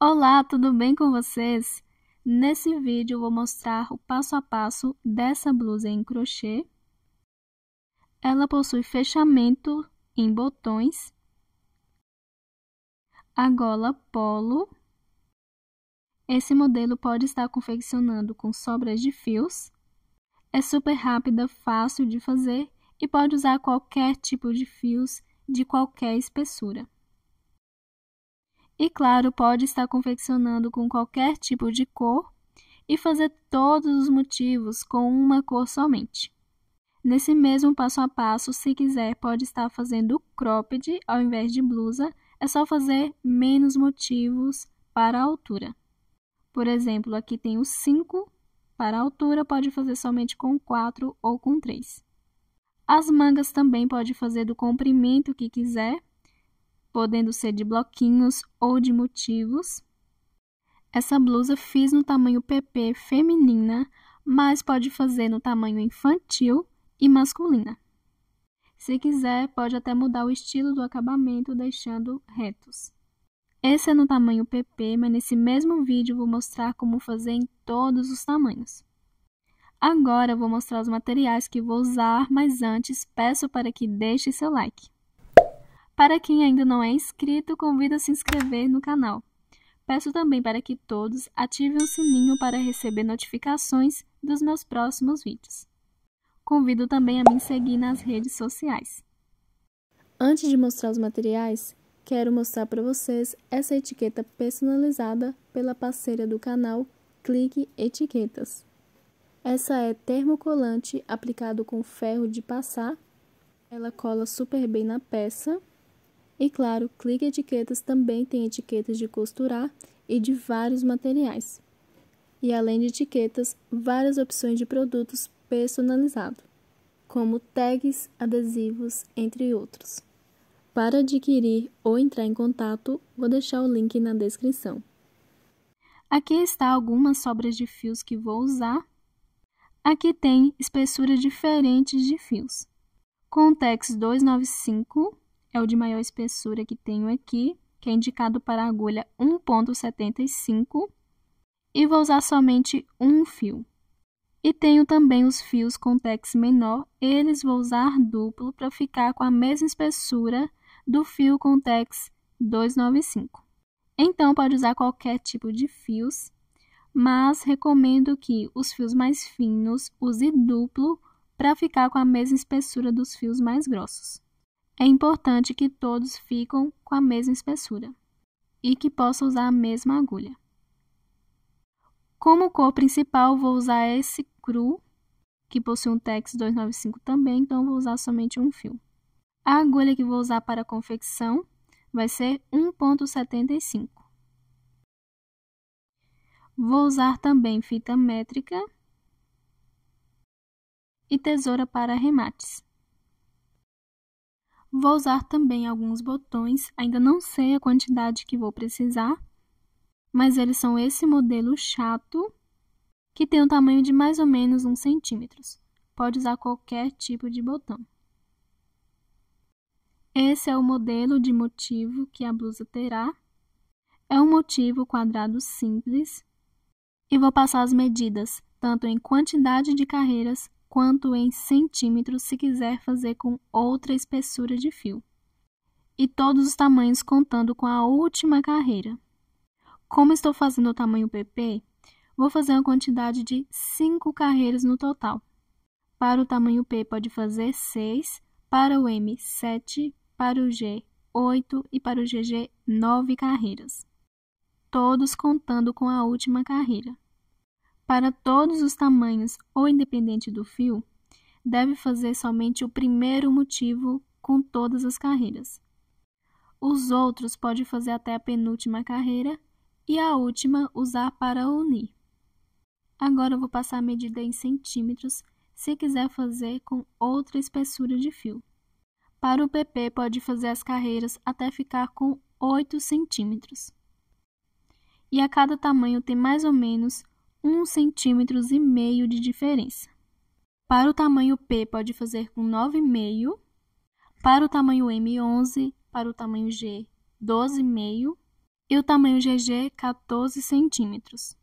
Olá, tudo bem com vocês? Nesse vídeo eu vou mostrar o passo a passo dessa blusa em crochê. Ela possui fechamento em botões, a gola polo. Esse modelo pode estar confeccionando com sobras de fios. É super rápida, fácil de fazer e pode usar qualquer tipo de fios de qualquer espessura. E claro, pode estar confeccionando com qualquer tipo de cor e fazer todos os motivos com uma cor somente. Nesse mesmo passo a passo, se quiser, pode estar fazendo cropped ao invés de blusa, é só fazer menos motivos para a altura. Por exemplo, aqui tem os 5 para a altura, pode fazer somente com 4 ou com 3. As mangas também pode fazer do comprimento que quiser, podendo ser de bloquinhos ou de motivos. Essa blusa fiz no tamanho PP feminina, mas pode fazer no tamanho infantil e masculina. Se quiser, pode até mudar o estilo do acabamento deixando retos. Esse é no tamanho PP, mas nesse mesmo vídeo vou mostrar como fazer em todos os tamanhos. Agora vou mostrar os materiais que vou usar, mas antes peço para que deixe seu like. Para quem ainda não é inscrito, convido a se inscrever no canal. Peço também para que todos ativem o sininho para receber notificações dos meus próximos vídeos. Convido também a me seguir nas redes sociais. Antes de mostrar os materiais, quero mostrar para vocês essa etiqueta personalizada pela parceira do canal Clique Etiquetas. Essa é termocolante aplicado com ferro de passar. Ela cola super bem na peça. E claro, clique etiquetas também tem etiquetas de costurar e de vários materiais. E além de etiquetas, várias opções de produtos personalizados, como tags, adesivos, entre outros. Para adquirir ou entrar em contato, vou deixar o link na descrição. Aqui está algumas sobras de fios que vou usar. Aqui tem espessuras diferentes de fios. Contex 295 é o de maior espessura que tenho aqui, que é indicado para agulha 1.75 e vou usar somente um fio. E tenho também os fios com tex menor, eles vou usar duplo para ficar com a mesma espessura do fio com tex 295. Então pode usar qualquer tipo de fios, mas recomendo que os fios mais finos use duplo para ficar com a mesma espessura dos fios mais grossos. É importante que todos fiquem com a mesma espessura e que possa usar a mesma agulha. Como cor principal, vou usar esse cru, que possui um Tex 295 também, então vou usar somente um fio. A agulha que vou usar para a confecção vai ser 1.75. Vou usar também fita métrica e tesoura para remates. Vou usar também alguns botões, ainda não sei a quantidade que vou precisar, mas eles são esse modelo chato, que tem um tamanho de mais ou menos 1 centímetros. Pode usar qualquer tipo de botão. Esse é o modelo de motivo que a blusa terá. É um motivo quadrado simples. E vou passar as medidas, tanto em quantidade de carreiras quanto em centímetros se quiser fazer com outra espessura de fio, e todos os tamanhos contando com a última carreira. Como estou fazendo o tamanho PP, vou fazer uma quantidade de 5 carreiras no total. Para o tamanho P pode fazer 6, para o M 7, para o G 8 e para o GG 9 carreiras, todos contando com a última carreira para todos os tamanhos ou independente do fio, deve fazer somente o primeiro motivo com todas as carreiras. Os outros pode fazer até a penúltima carreira e a última usar para unir. Agora eu vou passar a medida em centímetros, se quiser fazer com outra espessura de fio. Para o PP, pode fazer as carreiras até ficar com 8 centímetros. E a cada tamanho tem mais ou menos 1 centímetros e meio de diferença. Para o tamanho P, pode fazer com 9,5. Para o tamanho M, 11. Para o tamanho G, 12,5. E o tamanho GG, 14 centímetros.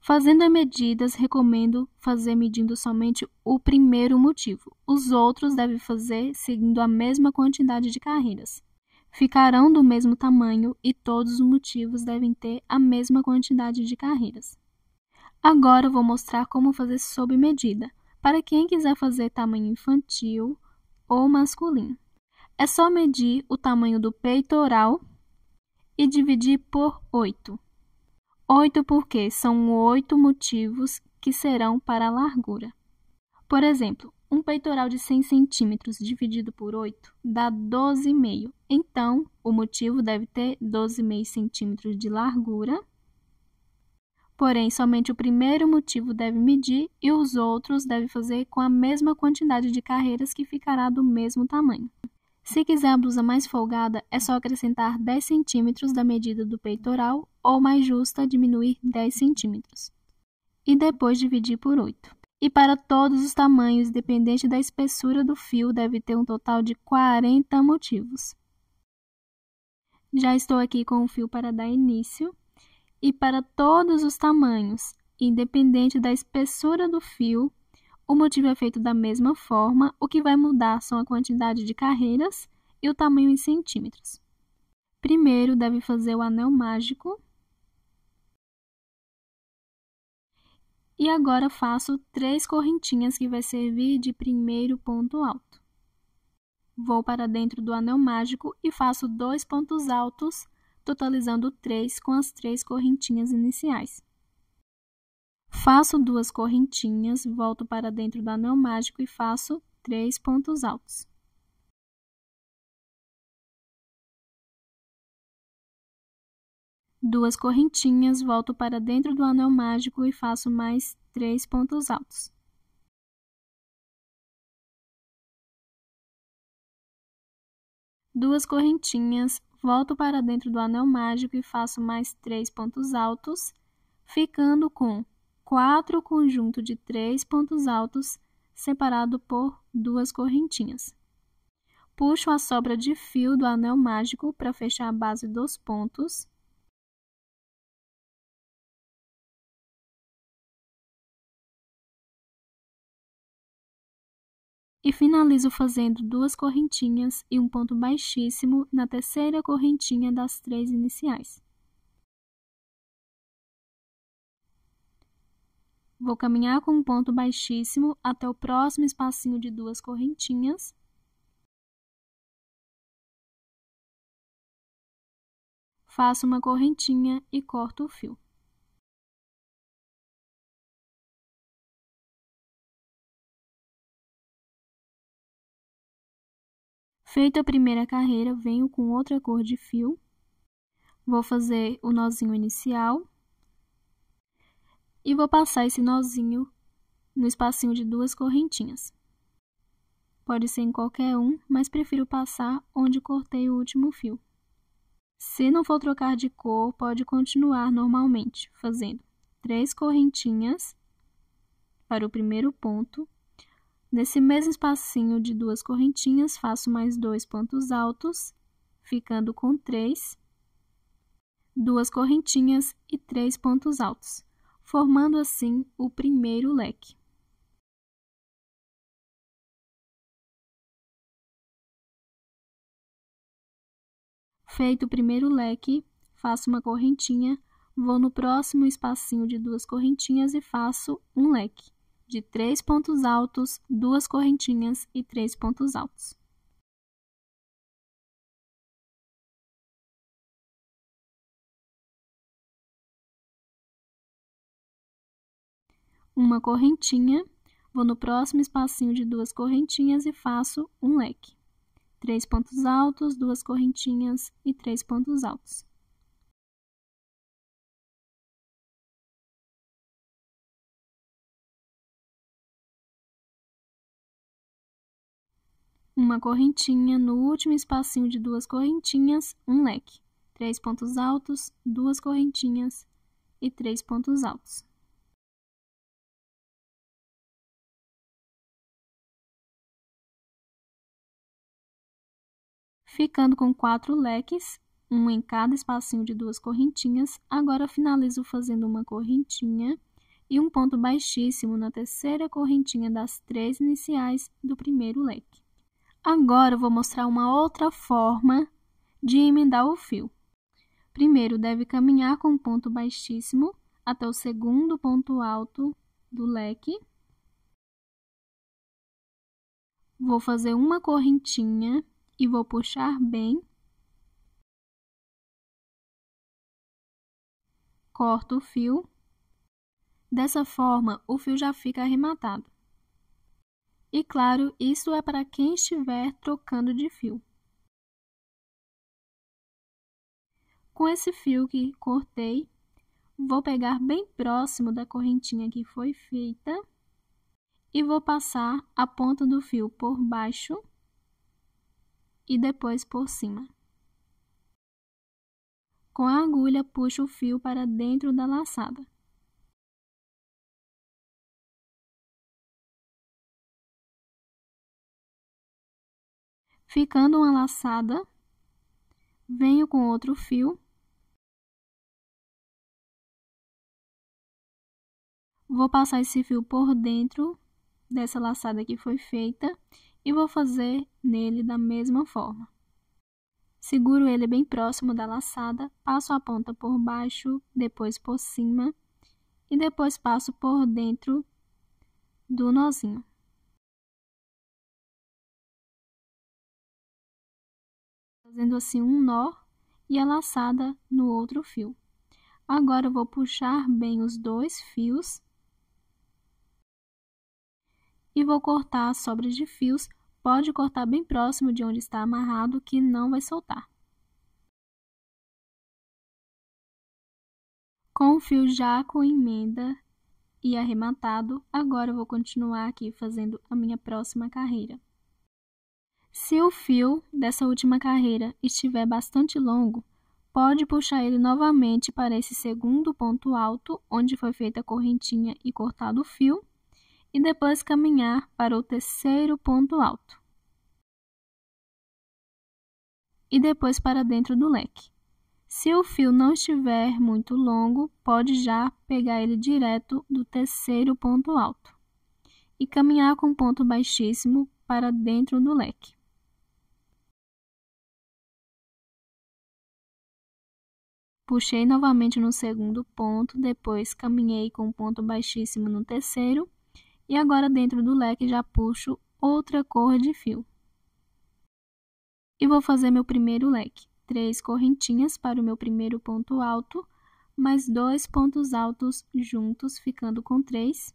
Fazendo as medidas, recomendo fazer medindo somente o primeiro motivo. Os outros devem fazer seguindo a mesma quantidade de carreiras ficarão do mesmo tamanho e todos os motivos devem ter a mesma quantidade de carreiras. Agora vou mostrar como fazer sob medida, para quem quiser fazer tamanho infantil ou masculino. É só medir o tamanho do peitoral e dividir por 8. 8 porque são oito motivos que serão para a largura. Por exemplo, um peitoral de 100 centímetros dividido por 8 dá 12,5. Então, o motivo deve ter 12,5 centímetros de largura. Porém, somente o primeiro motivo deve medir e os outros devem fazer com a mesma quantidade de carreiras que ficará do mesmo tamanho. Se quiser a blusa mais folgada, é só acrescentar 10 centímetros da medida do peitoral ou, mais justa, diminuir 10 centímetros. E depois dividir por 8 e para todos os tamanhos, dependente da espessura do fio, deve ter um total de 40 motivos. Já estou aqui com o fio para dar início e para todos os tamanhos, independente da espessura do fio, o motivo é feito da mesma forma, o que vai mudar são a quantidade de carreiras e o tamanho em centímetros. Primeiro, deve fazer o anel mágico E agora faço três correntinhas que vai servir de primeiro ponto alto. Vou para dentro do anel mágico e faço dois pontos altos, totalizando três com as três correntinhas iniciais. Faço duas correntinhas, volto para dentro do anel mágico e faço três pontos altos. duas correntinhas, volto para dentro do anel mágico e faço mais três pontos altos. Duas correntinhas, volto para dentro do anel mágico e faço mais três pontos altos, ficando com quatro conjunto de três pontos altos separado por duas correntinhas. Puxo a sobra de fio do anel mágico para fechar a base dos pontos e finalizo fazendo duas correntinhas e um ponto baixíssimo na terceira correntinha das três iniciais. Vou caminhar com um ponto baixíssimo até o próximo espacinho de duas correntinhas. Faço uma correntinha e corto o fio. Feita a primeira carreira, venho com outra cor de fio. Vou fazer o nozinho inicial. E vou passar esse nozinho no espacinho de duas correntinhas. Pode ser em qualquer um, mas prefiro passar onde cortei o último fio. Se não for trocar de cor, pode continuar normalmente, fazendo três correntinhas para o primeiro ponto Nesse mesmo espacinho de duas correntinhas, faço mais dois pontos altos, ficando com três, duas correntinhas e três pontos altos, formando assim o primeiro leque. Feito o primeiro leque, faço uma correntinha, vou no próximo espacinho de duas correntinhas e faço um leque de três pontos altos, duas correntinhas e três pontos altos. Uma correntinha, vou no próximo espacinho de duas correntinhas e faço um leque. Três pontos altos, duas correntinhas e três pontos altos. uma correntinha, no último espacinho de duas correntinhas, um leque. Três pontos altos, duas correntinhas e três pontos altos. Ficando com quatro leques, um em cada espacinho de duas correntinhas, agora finalizo fazendo uma correntinha e um ponto baixíssimo na terceira correntinha das três iniciais do primeiro leque. Agora eu vou mostrar uma outra forma de emendar o fio. Primeiro, deve caminhar com o ponto baixíssimo até o segundo ponto alto do leque. Vou fazer uma correntinha e vou puxar bem. Corto o fio. Dessa forma, o fio já fica arrematado. E claro, isso é para quem estiver trocando de fio. Com esse fio que cortei, vou pegar bem próximo da correntinha que foi feita e vou passar a ponta do fio por baixo e depois por cima. Com a agulha, puxo o fio para dentro da laçada. Ficando uma laçada, venho com outro fio, vou passar esse fio por dentro dessa laçada que foi feita e vou fazer nele da mesma forma. Seguro ele bem próximo da laçada, passo a ponta por baixo, depois por cima e depois passo por dentro do nozinho. fazendo assim um nó e a laçada no outro fio. Agora, eu vou puxar bem os dois fios e vou cortar as sobras de fios. Pode cortar bem próximo de onde está amarrado, que não vai soltar. Com o fio já com emenda e arrematado, agora eu vou continuar aqui fazendo a minha próxima carreira. Se o fio dessa última carreira estiver bastante longo, pode puxar ele novamente para esse segundo ponto alto, onde foi feita a correntinha e cortado o fio, e depois caminhar para o terceiro ponto alto. E depois para dentro do leque. Se o fio não estiver muito longo, pode já pegar ele direto do terceiro ponto alto e caminhar com ponto baixíssimo para dentro do leque. Puxei novamente no segundo ponto, depois caminhei com um ponto baixíssimo no terceiro e agora dentro do leque já puxo outra cor de fio. E vou fazer meu primeiro leque. Três correntinhas para o meu primeiro ponto alto, mais dois pontos altos juntos, ficando com três.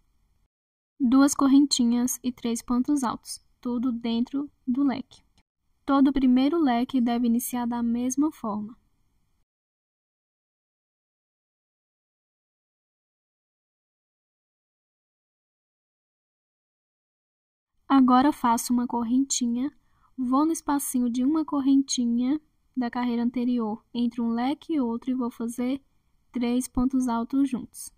Duas correntinhas e três pontos altos, tudo dentro do leque. Todo o primeiro leque deve iniciar da mesma forma. Agora faço uma correntinha, vou no espacinho de uma correntinha da carreira anterior entre um leque e outro e vou fazer três pontos altos juntos.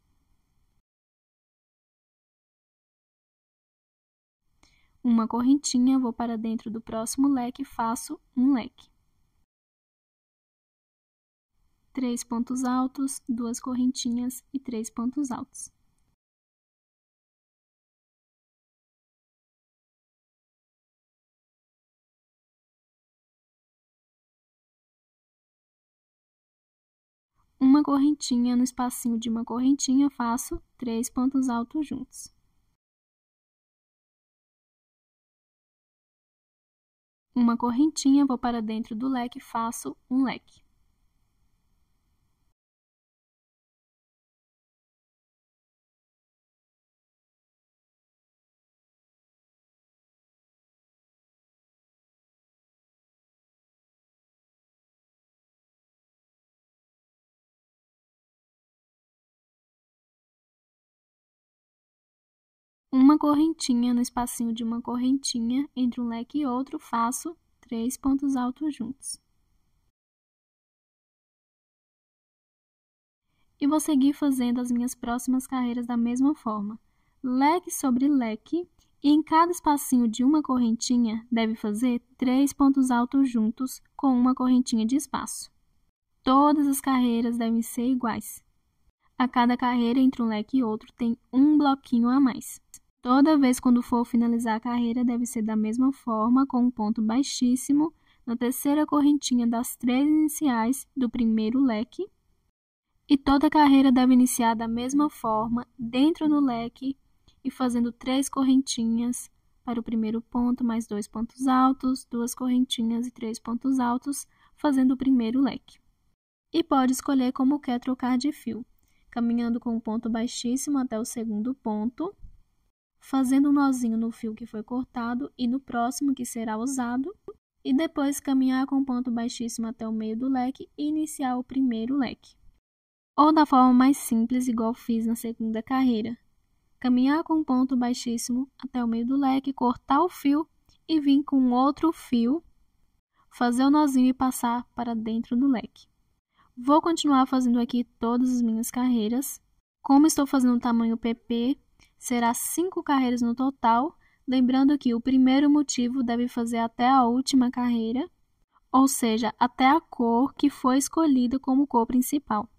Uma correntinha, vou para dentro do próximo leque e faço um leque. Três pontos altos, duas correntinhas e três pontos altos. uma correntinha no espacinho de uma correntinha, faço três pontos altos juntos. Uma correntinha, vou para dentro do leque, faço um leque. uma correntinha, no espacinho de uma correntinha, entre um leque e outro, faço três pontos altos juntos. E vou seguir fazendo as minhas próximas carreiras da mesma forma. Leque sobre leque, e em cada espacinho de uma correntinha, deve fazer três pontos altos juntos com uma correntinha de espaço. Todas as carreiras devem ser iguais. A cada carreira entre um leque e outro tem um bloquinho a mais. Toda vez quando for finalizar a carreira, deve ser da mesma forma, com um ponto baixíssimo na terceira correntinha das três iniciais do primeiro leque. E toda carreira deve iniciar da mesma forma, dentro do leque e fazendo três correntinhas para o primeiro ponto, mais dois pontos altos, duas correntinhas e três pontos altos, fazendo o primeiro leque. E pode escolher como quer trocar de fio, caminhando com um ponto baixíssimo até o segundo ponto, fazendo um nozinho no fio que foi cortado e no próximo que será usado, e depois caminhar com ponto baixíssimo até o meio do leque e iniciar o primeiro leque. Ou da forma mais simples, igual fiz na segunda carreira, caminhar com ponto baixíssimo até o meio do leque, cortar o fio e vir com outro fio, fazer o nozinho e passar para dentro do leque. Vou continuar fazendo aqui todas as minhas carreiras. Como estou fazendo o tamanho PP, Será cinco carreiras no total, lembrando que o primeiro motivo deve fazer até a última carreira, ou seja, até a cor que foi escolhida como cor principal.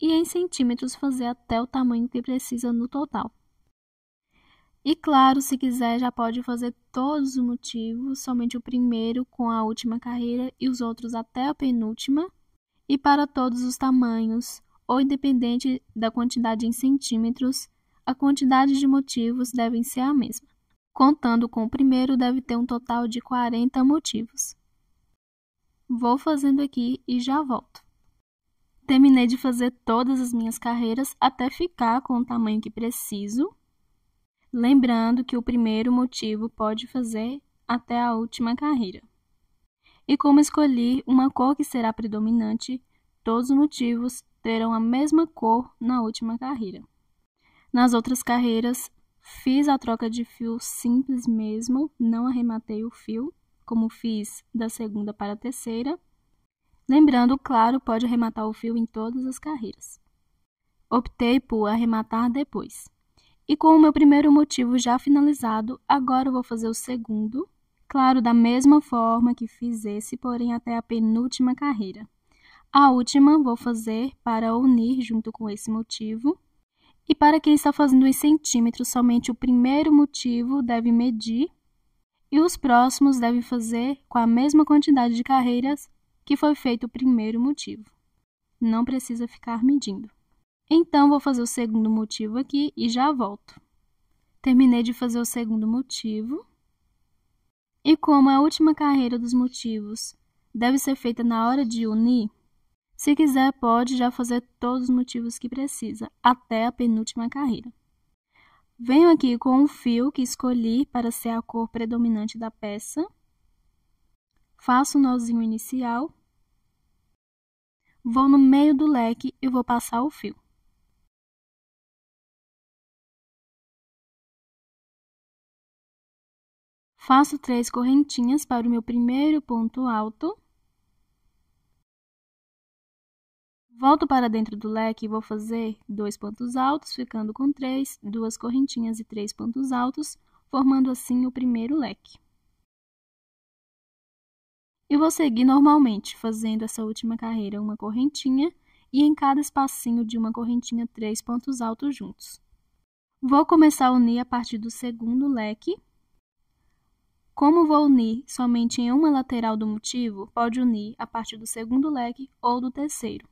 E em centímetros fazer até o tamanho que precisa no total. E claro, se quiser, já pode fazer todos os motivos, somente o primeiro com a última carreira e os outros até a penúltima, e para todos os tamanhos, ou independente da quantidade em centímetros, a quantidade de motivos devem ser a mesma. Contando com o primeiro, deve ter um total de 40 motivos. Vou fazendo aqui e já volto. Terminei de fazer todas as minhas carreiras até ficar com o tamanho que preciso. Lembrando que o primeiro motivo pode fazer até a última carreira. E como escolhi uma cor que será predominante, todos os motivos terão a mesma cor na última carreira. Nas outras carreiras, fiz a troca de fio simples mesmo, não arrematei o fio, como fiz da segunda para a terceira. Lembrando, claro, pode arrematar o fio em todas as carreiras. Optei por arrematar depois. E com o meu primeiro motivo já finalizado, agora eu vou fazer o segundo, claro, da mesma forma que fiz esse, porém até a penúltima carreira. A última vou fazer para unir junto com esse motivo e para quem está fazendo em centímetros, somente o primeiro motivo deve medir e os próximos devem fazer com a mesma quantidade de carreiras que foi feito o primeiro motivo. Não precisa ficar medindo. Então, vou fazer o segundo motivo aqui e já volto. Terminei de fazer o segundo motivo. E como a última carreira dos motivos deve ser feita na hora de unir, se quiser, pode já fazer todos os motivos que precisa, até a penúltima carreira. Venho aqui com o fio que escolhi para ser a cor predominante da peça. Faço o um nozinho inicial. Vou no meio do leque e vou passar o fio. Faço três correntinhas para o meu primeiro ponto alto. Volto para dentro do leque e vou fazer dois pontos altos, ficando com três, duas correntinhas e três pontos altos, formando assim o primeiro leque. E vou seguir normalmente, fazendo essa última carreira uma correntinha e em cada espacinho de uma correntinha três pontos altos juntos. Vou começar a unir a partir do segundo leque. Como vou unir somente em uma lateral do motivo, pode unir a partir do segundo leque ou do terceiro.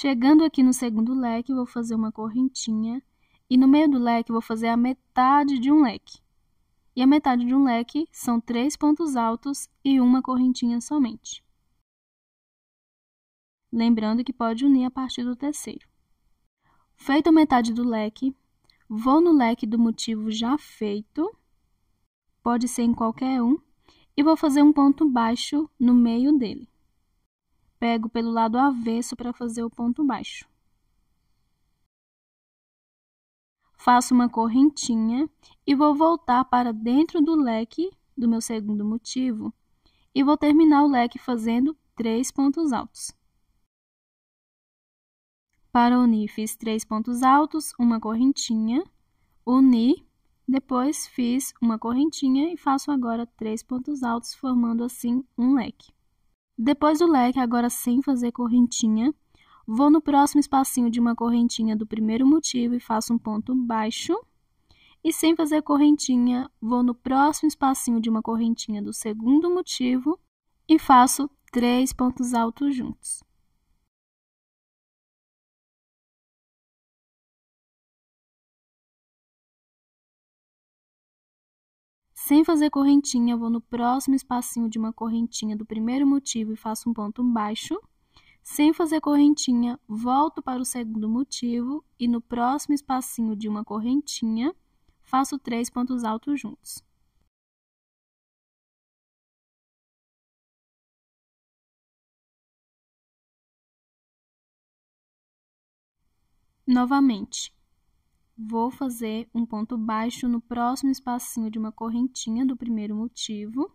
Chegando aqui no segundo leque, vou fazer uma correntinha e no meio do leque vou fazer a metade de um leque. E a metade de um leque são três pontos altos e uma correntinha somente. Lembrando que pode unir a partir do terceiro. Feito a metade do leque, vou no leque do motivo já feito, pode ser em qualquer um, e vou fazer um ponto baixo no meio dele pego pelo lado avesso para fazer o ponto baixo. Faço uma correntinha e vou voltar para dentro do leque do meu segundo motivo e vou terminar o leque fazendo três pontos altos. Para unir, fiz três pontos altos, uma correntinha, uni, depois fiz uma correntinha e faço agora três pontos altos, formando assim um leque. Depois do leque, agora sem fazer correntinha, vou no próximo espacinho de uma correntinha do primeiro motivo e faço um ponto baixo. E sem fazer correntinha, vou no próximo espacinho de uma correntinha do segundo motivo e faço três pontos altos juntos. Sem fazer correntinha, vou no próximo espacinho de uma correntinha do primeiro motivo e faço um ponto baixo. Sem fazer correntinha, volto para o segundo motivo e no próximo espacinho de uma correntinha, faço três pontos altos juntos. Novamente, vou fazer um ponto baixo no próximo espacinho de uma correntinha do primeiro motivo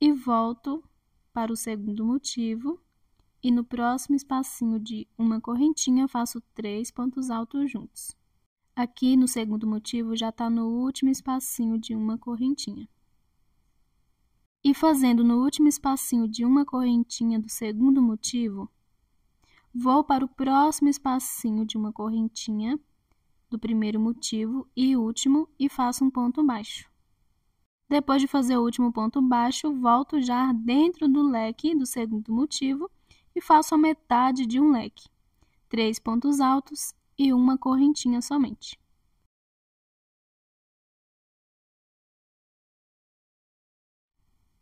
e volto para o segundo motivo e no próximo espacinho de uma correntinha faço três pontos altos juntos. Aqui no segundo motivo já está no último espacinho de uma correntinha. E fazendo no último espacinho de uma correntinha do segundo motivo, Vou para o próximo espacinho de uma correntinha do primeiro motivo e último e faço um ponto baixo. Depois de fazer o último ponto baixo, volto já dentro do leque do segundo motivo e faço a metade de um leque. Três pontos altos e uma correntinha somente.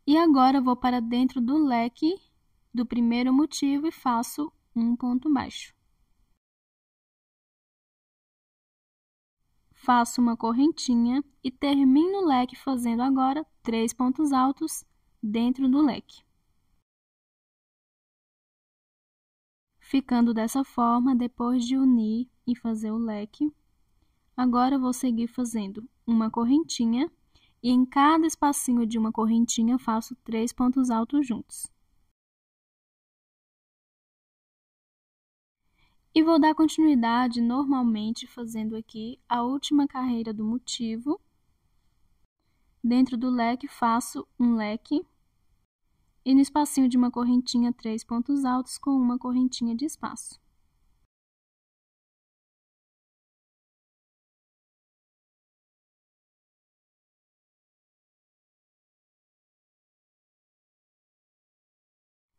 E agora vou para dentro do leque do primeiro motivo e faço um ponto baixo. Faço uma correntinha e termino o leque fazendo agora três pontos altos dentro do leque. Ficando dessa forma, depois de unir e fazer o leque, agora vou seguir fazendo uma correntinha e em cada espacinho de uma correntinha faço três pontos altos juntos. E vou dar continuidade normalmente fazendo aqui a última carreira do motivo. Dentro do leque, faço um leque. E no espacinho de uma correntinha, três pontos altos com uma correntinha de espaço.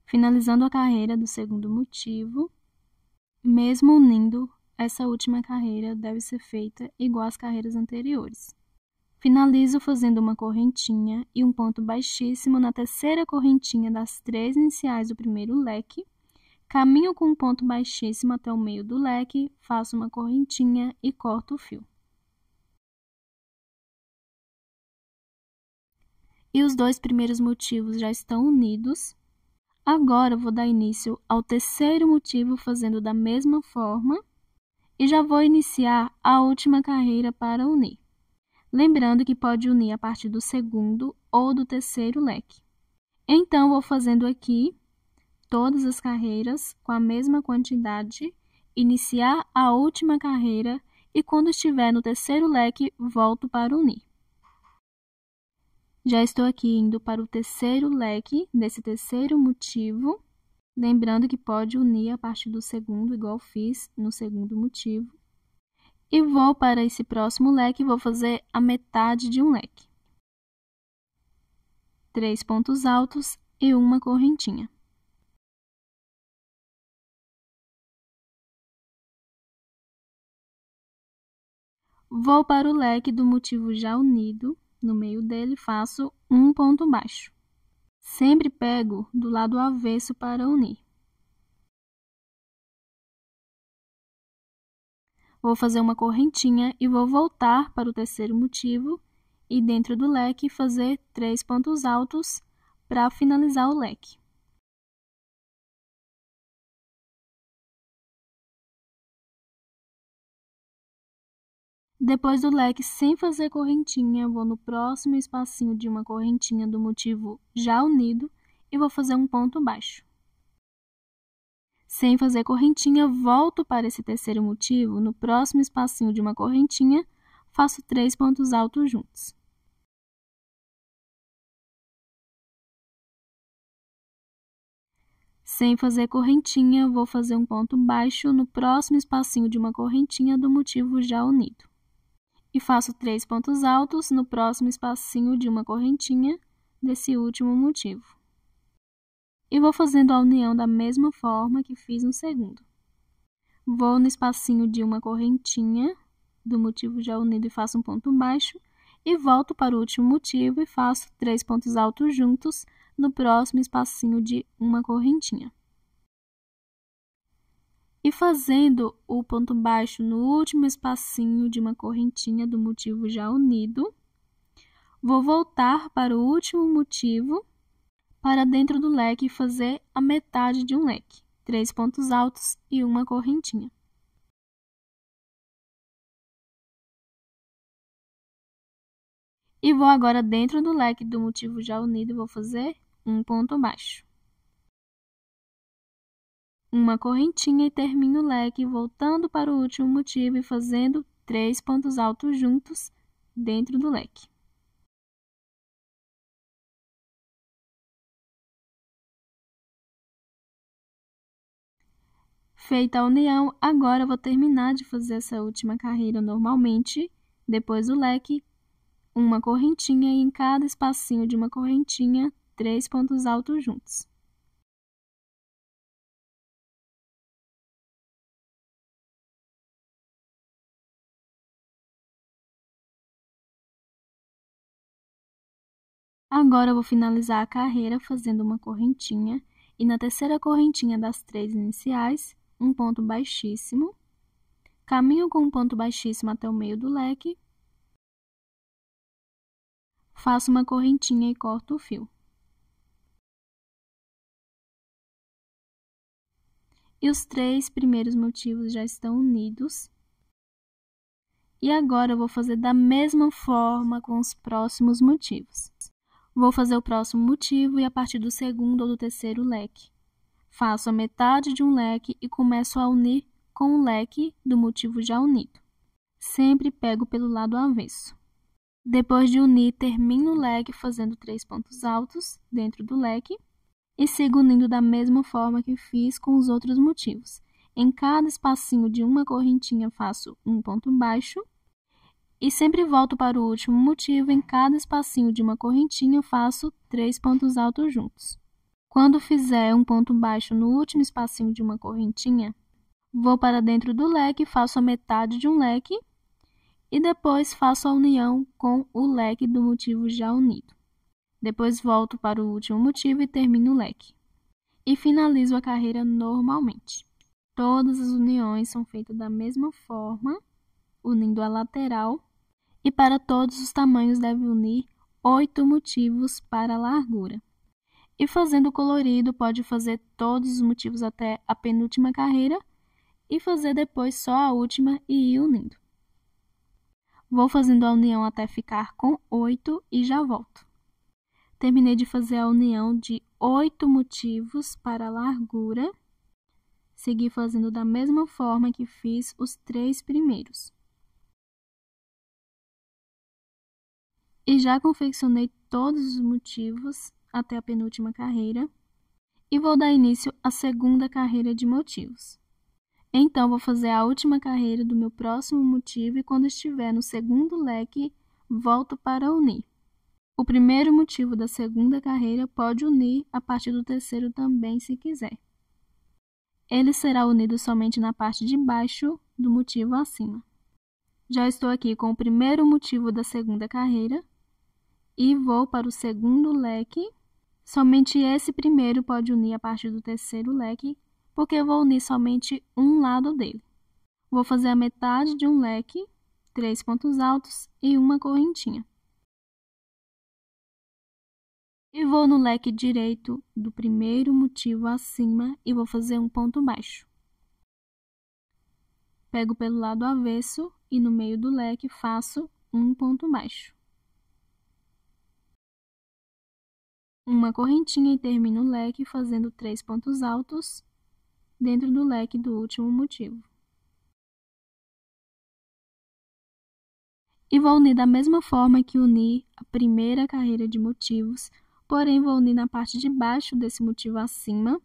Finalizando a carreira do segundo motivo, mesmo unindo, essa última carreira deve ser feita igual às carreiras anteriores. Finalizo fazendo uma correntinha e um ponto baixíssimo na terceira correntinha das três iniciais do primeiro leque. Caminho com um ponto baixíssimo até o meio do leque, faço uma correntinha e corto o fio. E os dois primeiros motivos já estão unidos, Agora vou dar início ao terceiro motivo fazendo da mesma forma e já vou iniciar a última carreira para unir. Lembrando que pode unir a partir do segundo ou do terceiro leque. Então, vou fazendo aqui todas as carreiras com a mesma quantidade, iniciar a última carreira e quando estiver no terceiro leque, volto para unir. Já estou aqui indo para o terceiro leque, nesse terceiro motivo. Lembrando que pode unir a partir do segundo, igual fiz no segundo motivo. E vou para esse próximo leque, vou fazer a metade de um leque. Três pontos altos e uma correntinha. Vou para o leque do motivo já unido, no meio dele faço um ponto baixo. Sempre pego do lado avesso para unir. Vou fazer uma correntinha e vou voltar para o terceiro motivo e dentro do leque fazer três pontos altos para finalizar o leque. Depois do leque sem fazer correntinha, vou no próximo espacinho de uma correntinha do motivo já unido e vou fazer um ponto baixo. Sem fazer correntinha, volto para esse terceiro motivo, no próximo espacinho de uma correntinha, faço três pontos altos juntos. Sem fazer correntinha, vou fazer um ponto baixo no próximo espacinho de uma correntinha do motivo já unido e faço três pontos altos no próximo espacinho de uma correntinha desse último motivo. E vou fazendo a união da mesma forma que fiz no segundo. Vou no espacinho de uma correntinha do motivo já unido e faço um ponto baixo e volto para o último motivo e faço três pontos altos juntos no próximo espacinho de uma correntinha e fazendo o ponto baixo no último espacinho de uma correntinha do motivo já unido, vou voltar para o último motivo para dentro do leque e fazer a metade de um leque, três pontos altos e uma correntinha. E vou agora dentro do leque do motivo já unido, vou fazer um ponto baixo uma correntinha e termina o leque voltando para o último motivo e fazendo três pontos altos juntos dentro do leque. Feita a união, agora vou terminar de fazer essa última carreira normalmente, depois do leque, uma correntinha e em cada espacinho de uma correntinha, três pontos altos juntos. Agora eu vou finalizar a carreira fazendo uma correntinha e na terceira correntinha das três iniciais, um ponto baixíssimo. Caminho com um ponto baixíssimo até o meio do leque. Faço uma correntinha e corto o fio. E os três primeiros motivos já estão unidos. E agora eu vou fazer da mesma forma com os próximos motivos. Vou fazer o próximo motivo e a partir do segundo ou do terceiro leque. Faço a metade de um leque e começo a unir com o leque do motivo já unido. Sempre pego pelo lado avesso. Depois de unir, termino o leque fazendo três pontos altos dentro do leque e sigo unindo da mesma forma que fiz com os outros motivos. Em cada espacinho de uma correntinha faço um ponto baixo e sempre volto para o último motivo, em cada espacinho de uma correntinha faço três pontos altos juntos. Quando fizer um ponto baixo no último espacinho de uma correntinha, vou para dentro do leque, faço a metade de um leque e depois faço a união com o leque do motivo já unido. Depois volto para o último motivo e termino o leque. E finalizo a carreira normalmente. Todas as uniões são feitas da mesma forma, unindo a lateral e para todos os tamanhos deve unir oito motivos para a largura. E fazendo colorido, pode fazer todos os motivos até a penúltima carreira e fazer depois só a última e ir unindo. Vou fazendo a união até ficar com oito e já volto. Terminei de fazer a união de oito motivos para a largura. Segui fazendo da mesma forma que fiz os três primeiros. e já confeccionei todos os motivos até a penúltima carreira e vou dar início à segunda carreira de motivos. Então, vou fazer a última carreira do meu próximo motivo e quando estiver no segundo leque, volto para unir. O primeiro motivo da segunda carreira pode unir a partir do terceiro também, se quiser. Ele será unido somente na parte de baixo do motivo acima. Já estou aqui com o primeiro motivo da segunda carreira e vou para o segundo leque, somente esse primeiro pode unir a partir do terceiro leque, porque eu vou unir somente um lado dele. Vou fazer a metade de um leque, três pontos altos e uma correntinha. E vou no leque direito do primeiro motivo acima e vou fazer um ponto baixo. Pego pelo lado avesso e no meio do leque faço um ponto baixo. uma correntinha e termina o leque fazendo três pontos altos dentro do leque do último motivo. E vou unir da mesma forma que uni a primeira carreira de motivos, porém vou unir na parte de baixo desse motivo acima,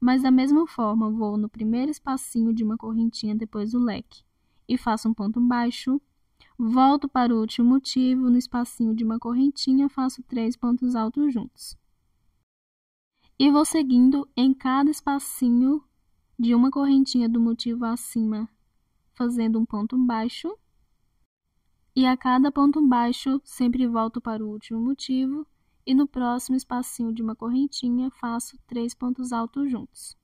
mas da mesma forma vou no primeiro espacinho de uma correntinha depois do leque e faço um ponto baixo, volto para o último motivo, no espacinho de uma correntinha faço três pontos altos juntos e vou seguindo em cada espacinho de uma correntinha do motivo acima, fazendo um ponto baixo. E a cada ponto baixo, sempre volto para o último motivo e no próximo espacinho de uma correntinha faço três pontos altos juntos.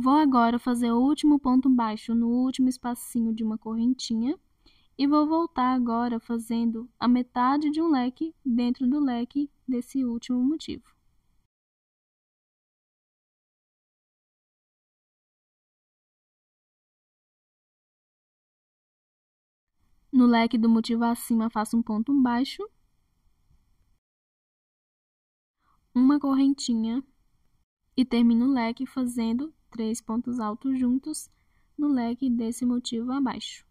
Vou agora fazer o último ponto baixo no último espacinho de uma correntinha e vou voltar agora fazendo a metade de um leque dentro do leque desse último motivo. No leque do motivo acima, faço um ponto baixo, uma correntinha e termino o leque fazendo três pontos altos juntos no leque desse motivo abaixo.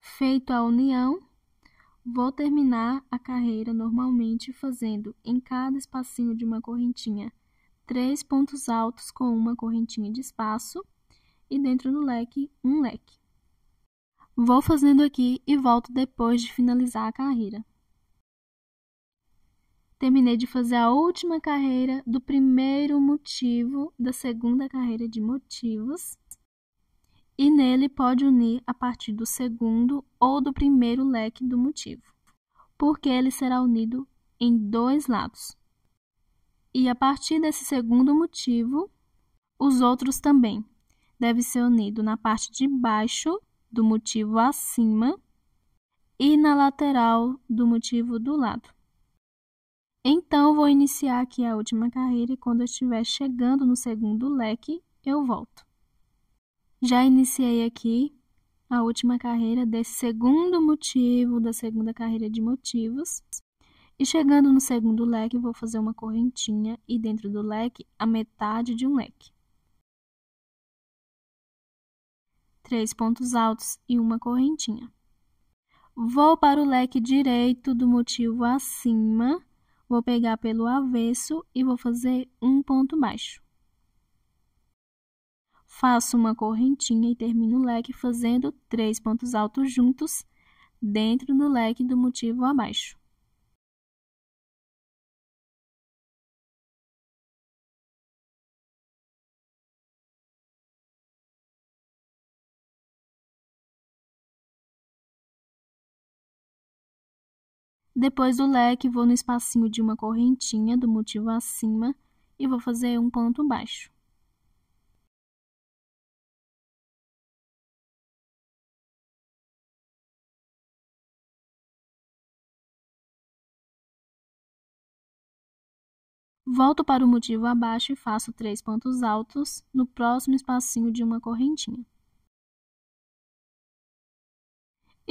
Feito a união, vou terminar a carreira normalmente fazendo em cada espacinho de uma correntinha três pontos altos com uma correntinha de espaço e dentro do leque um leque. Vou fazendo aqui e volto depois de finalizar a carreira terminei de fazer a última carreira do primeiro motivo da segunda carreira de motivos. E nele pode unir a partir do segundo ou do primeiro leque do motivo, porque ele será unido em dois lados. E a partir desse segundo motivo, os outros também. Deve ser unido na parte de baixo do motivo acima e na lateral do motivo do lado. Então vou iniciar aqui a última carreira e quando eu estiver chegando no segundo leque, eu volto. Já iniciei aqui a última carreira desse segundo motivo, da segunda carreira de motivos. E chegando no segundo leque, vou fazer uma correntinha e dentro do leque, a metade de um leque. Três pontos altos e uma correntinha. Vou para o leque direito do motivo acima Vou pegar pelo avesso e vou fazer um ponto baixo. Faço uma correntinha e termino o leque fazendo três pontos altos juntos dentro do leque do motivo abaixo. Depois do leque, vou no espacinho de uma correntinha do motivo acima e vou fazer um ponto baixo. Volto para o motivo abaixo e faço três pontos altos no próximo espacinho de uma correntinha.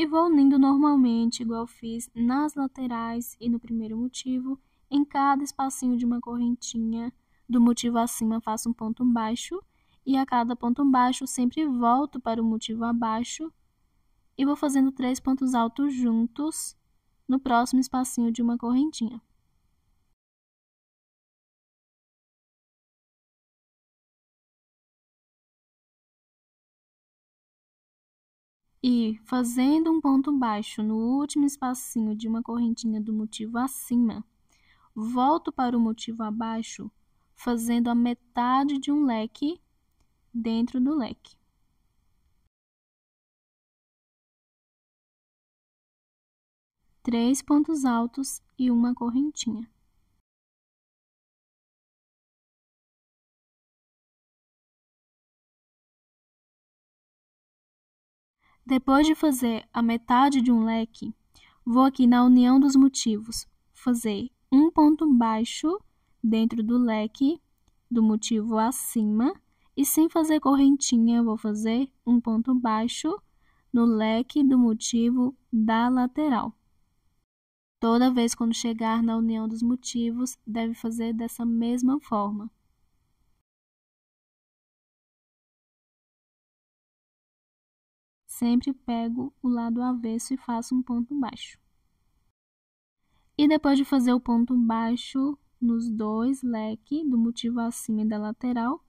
e vou unindo normalmente, igual fiz nas laterais e no primeiro motivo, em cada espacinho de uma correntinha. Do motivo acima faço um ponto baixo e a cada ponto baixo sempre volto para o motivo abaixo e vou fazendo três pontos altos juntos no próximo espacinho de uma correntinha. e, fazendo um ponto baixo no último espacinho de uma correntinha do motivo acima, volto para o motivo abaixo, fazendo a metade de um leque dentro do leque. Três pontos altos e uma correntinha. Depois de fazer a metade de um leque, vou aqui na união dos motivos fazer um ponto baixo dentro do leque do motivo acima e sem fazer correntinha, vou fazer um ponto baixo no leque do motivo da lateral. Toda vez quando chegar na união dos motivos, deve fazer dessa mesma forma. Sempre pego o lado avesso e faço um ponto baixo. E depois de fazer o ponto baixo nos dois leques, do motivo acima e da lateral,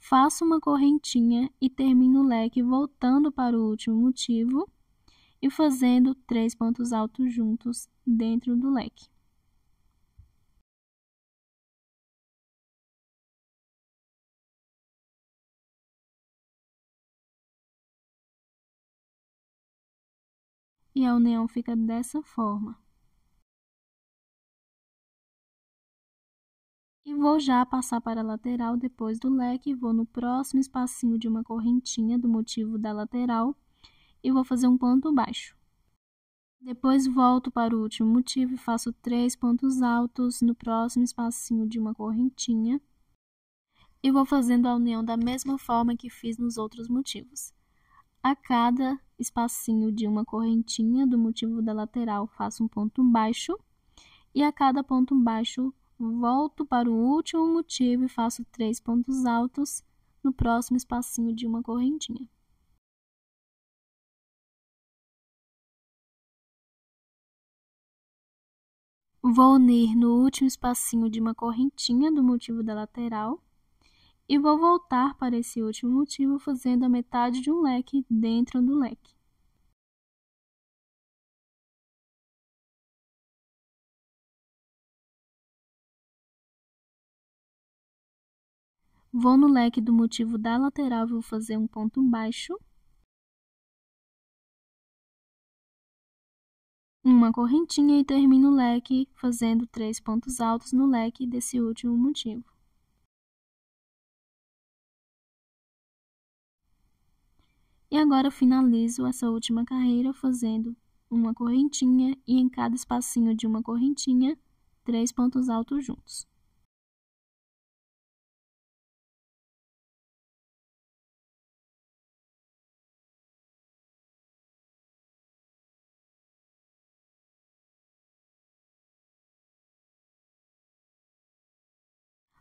faço uma correntinha e termino o leque voltando para o último motivo e fazendo três pontos altos juntos dentro do leque. e a união fica dessa forma. E vou já passar para a lateral depois do leque, vou no próximo espacinho de uma correntinha do motivo da lateral e vou fazer um ponto baixo. Depois volto para o último motivo e faço três pontos altos no próximo espacinho de uma correntinha. E vou fazendo a união da mesma forma que fiz nos outros motivos. A cada espacinho de uma correntinha do motivo da lateral, faço um ponto baixo. E a cada ponto baixo, volto para o último motivo e faço três pontos altos no próximo espacinho de uma correntinha. Vou unir no último espacinho de uma correntinha do motivo da lateral e vou voltar para esse último motivo fazendo a metade de um leque dentro do leque. Vou no leque do motivo da lateral e vou fazer um ponto baixo. Uma correntinha e termino o leque fazendo três pontos altos no leque desse último motivo. E agora finalizo essa última carreira fazendo uma correntinha e em cada espacinho de uma correntinha, três pontos altos juntos.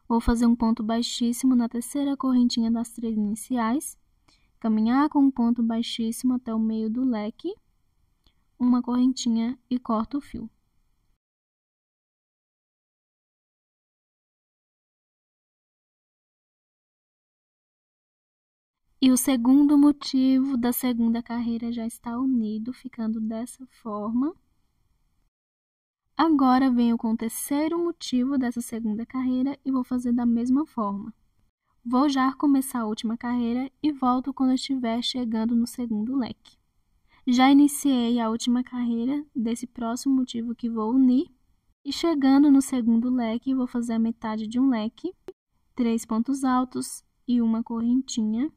Vou fazer um ponto baixíssimo na terceira correntinha das três iniciais Caminhar com um ponto baixíssimo até o meio do leque, uma correntinha e corta o fio. E o segundo motivo da segunda carreira já está unido, ficando dessa forma. Agora venho com o terceiro motivo dessa segunda carreira e vou fazer da mesma forma. Vou já começar a última carreira e volto quando estiver chegando no segundo leque. Já iniciei a última carreira desse próximo motivo que vou unir. E chegando no segundo leque, vou fazer a metade de um leque, três pontos altos e uma correntinha.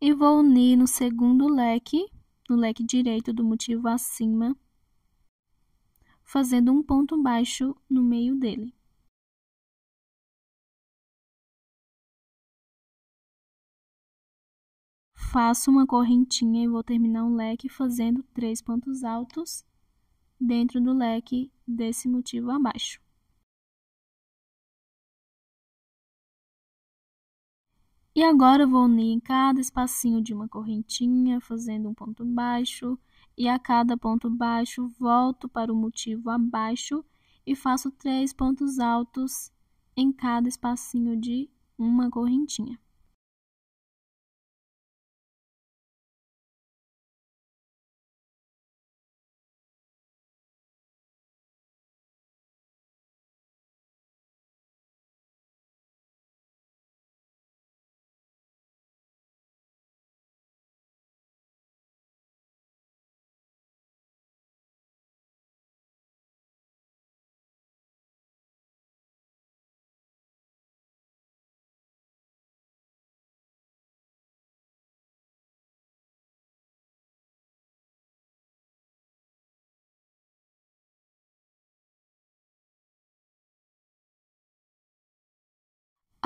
E vou unir no segundo leque, no leque direito do motivo acima, fazendo um ponto baixo no meio dele. Faço uma correntinha e vou terminar um leque fazendo três pontos altos dentro do leque desse motivo abaixo. E agora eu vou unir em cada espacinho de uma correntinha, fazendo um ponto baixo e a cada ponto baixo volto para o motivo abaixo e faço três pontos altos em cada espacinho de uma correntinha.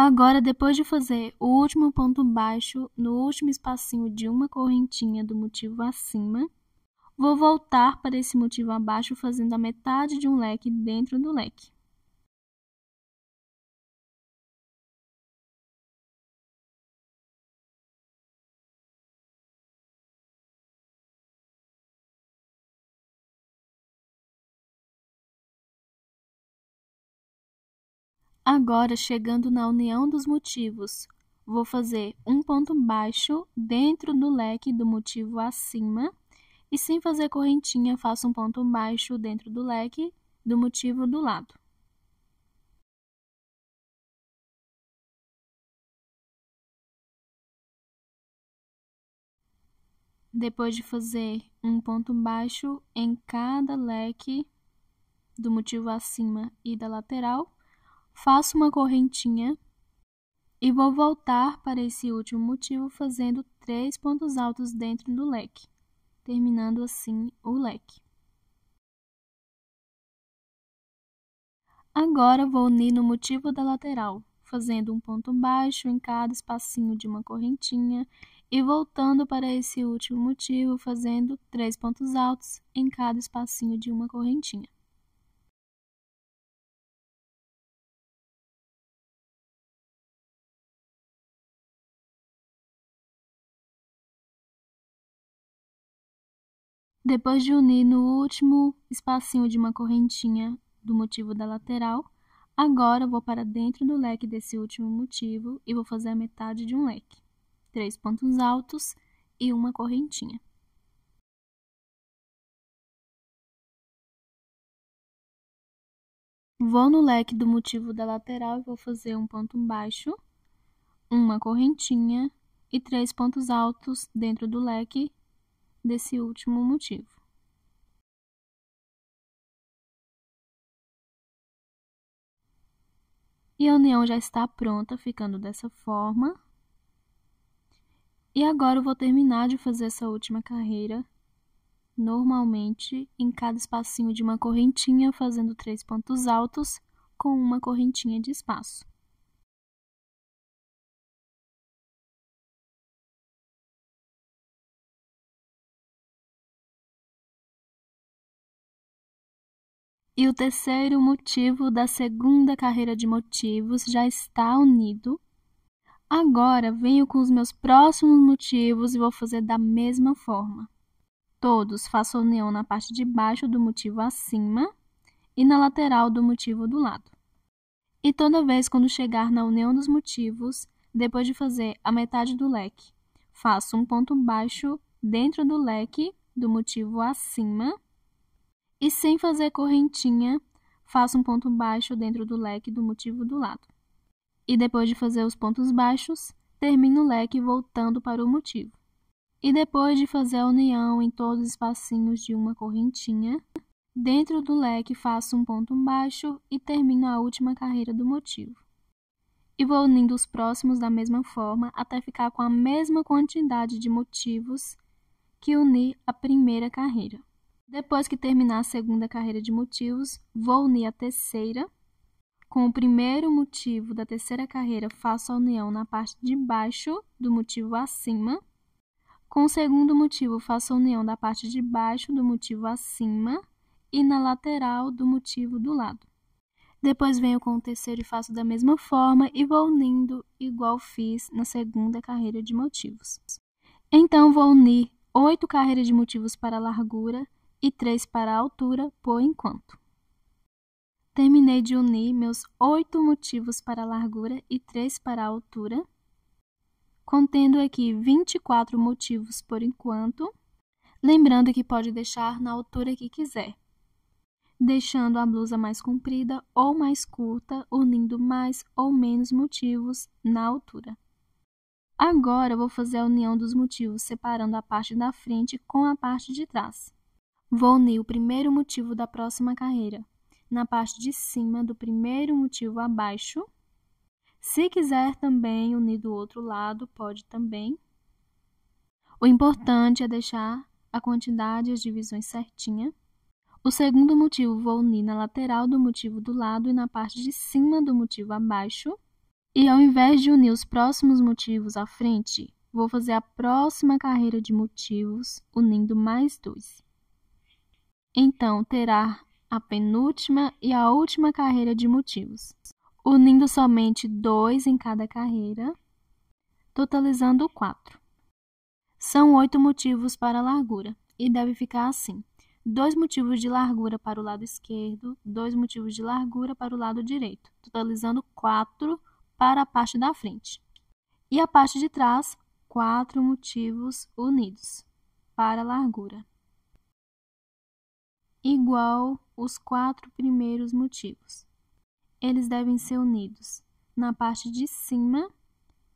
Agora, depois de fazer o último ponto baixo no último espacinho de uma correntinha do motivo acima, vou voltar para esse motivo abaixo fazendo a metade de um leque dentro do leque. Agora, chegando na união dos motivos, vou fazer um ponto baixo dentro do leque do motivo acima e sem fazer correntinha, faço um ponto baixo dentro do leque do motivo do lado. Depois de fazer um ponto baixo em cada leque do motivo acima e da lateral, Faço uma correntinha e vou voltar para esse último motivo fazendo três pontos altos dentro do leque, terminando assim o leque. Agora vou unir no motivo da lateral, fazendo um ponto baixo em cada espacinho de uma correntinha e voltando para esse último motivo fazendo três pontos altos em cada espacinho de uma correntinha. Depois de unir no último espacinho de uma correntinha do motivo da lateral, agora vou para dentro do leque desse último motivo e vou fazer a metade de um leque. Três pontos altos e uma correntinha. Vou no leque do motivo da lateral e vou fazer um ponto baixo, uma correntinha e três pontos altos dentro do leque desse último motivo. E a união já está pronta, ficando dessa forma. E agora eu vou terminar de fazer essa última carreira, normalmente em cada espacinho de uma correntinha, fazendo três pontos altos com uma correntinha de espaço. E o terceiro motivo da segunda carreira de motivos já está unido. Agora venho com os meus próximos motivos e vou fazer da mesma forma. Todos faço a união na parte de baixo do motivo acima e na lateral do motivo do lado. E toda vez quando chegar na união dos motivos, depois de fazer a metade do leque, faço um ponto baixo dentro do leque do motivo acima e sem fazer correntinha, faça um ponto baixo dentro do leque do motivo do lado. E depois de fazer os pontos baixos, termino o leque voltando para o motivo. E depois de fazer a união em todos os espacinhos de uma correntinha, dentro do leque faço um ponto baixo e termino a última carreira do motivo. E vou unindo os próximos da mesma forma até ficar com a mesma quantidade de motivos que uni a primeira carreira. Depois que terminar a segunda carreira de motivos, vou unir a terceira. Com o primeiro motivo da terceira carreira, faço a união na parte de baixo do motivo acima. Com o segundo motivo, faço a união da parte de baixo do motivo acima e na lateral do motivo do lado. Depois venho com o terceiro e faço da mesma forma e vou unindo igual fiz na segunda carreira de motivos. Então vou unir oito carreiras de motivos para a largura e três para a altura por enquanto. Terminei de unir meus oito motivos para a largura e três para a altura, contendo aqui 24 motivos por enquanto, lembrando que pode deixar na altura que quiser, deixando a blusa mais comprida ou mais curta, unindo mais ou menos motivos na altura. Agora, vou fazer a união dos motivos separando a parte da frente com a parte de trás. Vou unir o primeiro motivo da próxima carreira, na parte de cima do primeiro motivo abaixo. Se quiser também unir do outro lado, pode também. O importante é deixar a quantidade e as divisões certinha. O segundo motivo vou unir na lateral do motivo do lado e na parte de cima do motivo abaixo. E ao invés de unir os próximos motivos à frente, vou fazer a próxima carreira de motivos unindo mais dois. Então terá a penúltima e a última carreira de motivos, unindo somente dois em cada carreira, totalizando quatro. São oito motivos para a largura e deve ficar assim: dois motivos de largura para o lado esquerdo, dois motivos de largura para o lado direito, totalizando quatro para a parte da frente. E a parte de trás, quatro motivos unidos para a largura igual os quatro primeiros motivos. Eles devem ser unidos na parte de cima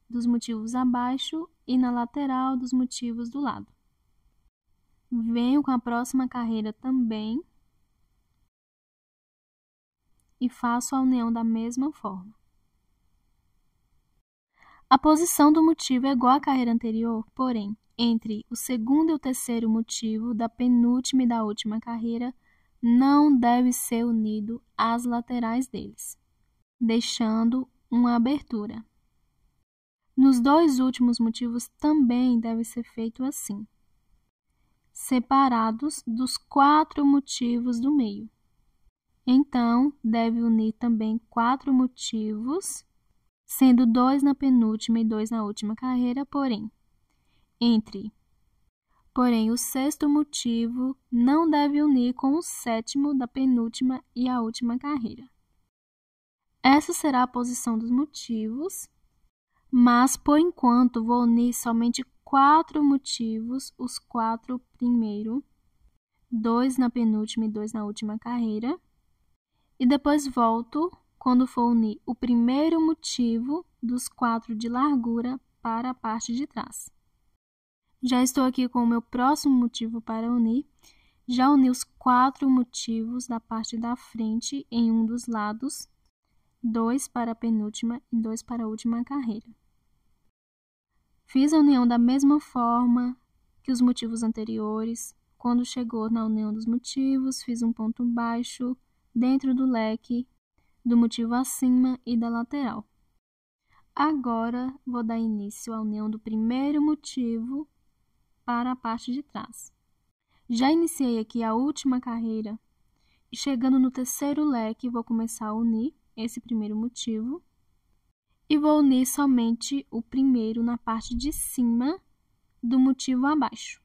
dos motivos abaixo e na lateral dos motivos do lado. Venho com a próxima carreira também e faço a união da mesma forma. A posição do motivo é igual à carreira anterior, porém, entre o segundo e o terceiro motivo da penúltima e da última carreira não deve ser unido às laterais deles, deixando uma abertura. Nos dois últimos motivos também deve ser feito assim, separados dos quatro motivos do meio. Então, deve unir também quatro motivos sendo dois na penúltima e dois na última carreira, porém, entre. Porém, o sexto motivo não deve unir com o sétimo da penúltima e a última carreira. Essa será a posição dos motivos, mas por enquanto vou unir somente quatro motivos, os quatro primeiro, dois na penúltima e dois na última carreira, e depois volto quando for unir o primeiro motivo dos quatro de largura para a parte de trás. Já estou aqui com o meu próximo motivo para unir. Já uni os quatro motivos da parte da frente em um dos lados, dois para a penúltima e dois para a última carreira. Fiz a união da mesma forma que os motivos anteriores. Quando chegou na união dos motivos, fiz um ponto baixo dentro do leque do motivo acima e da lateral. Agora vou dar início à união do primeiro motivo para a parte de trás. Já iniciei aqui a última carreira e chegando no terceiro leque vou começar a unir esse primeiro motivo e vou unir somente o primeiro na parte de cima do motivo abaixo.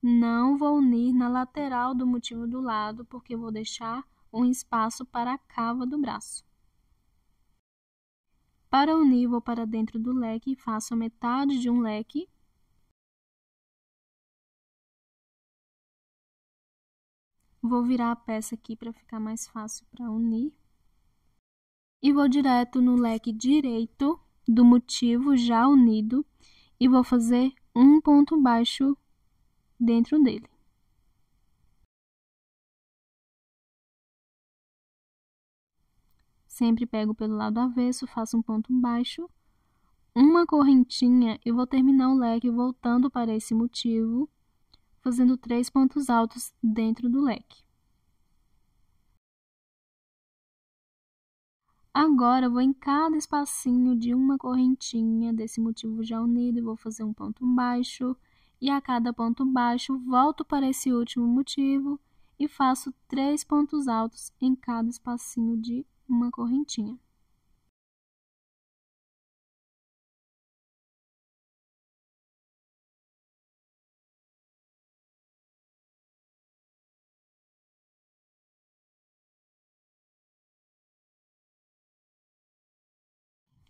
Não vou unir na lateral do motivo do lado, porque vou deixar um espaço para a cava do braço. Para o nível para dentro do leque, faça metade de um leque Vou virar a peça aqui para ficar mais fácil para unir. E vou direto no leque direito do motivo já unido e vou fazer um ponto baixo dentro dele. Sempre pego pelo lado avesso, faço um ponto baixo, uma correntinha e vou terminar o leque voltando para esse motivo, fazendo três pontos altos dentro do leque. Agora, vou em cada espacinho de uma correntinha desse motivo já unido e vou fazer um ponto baixo. E a cada ponto baixo, volto para esse último motivo e faço três pontos altos em cada espacinho de uma correntinha.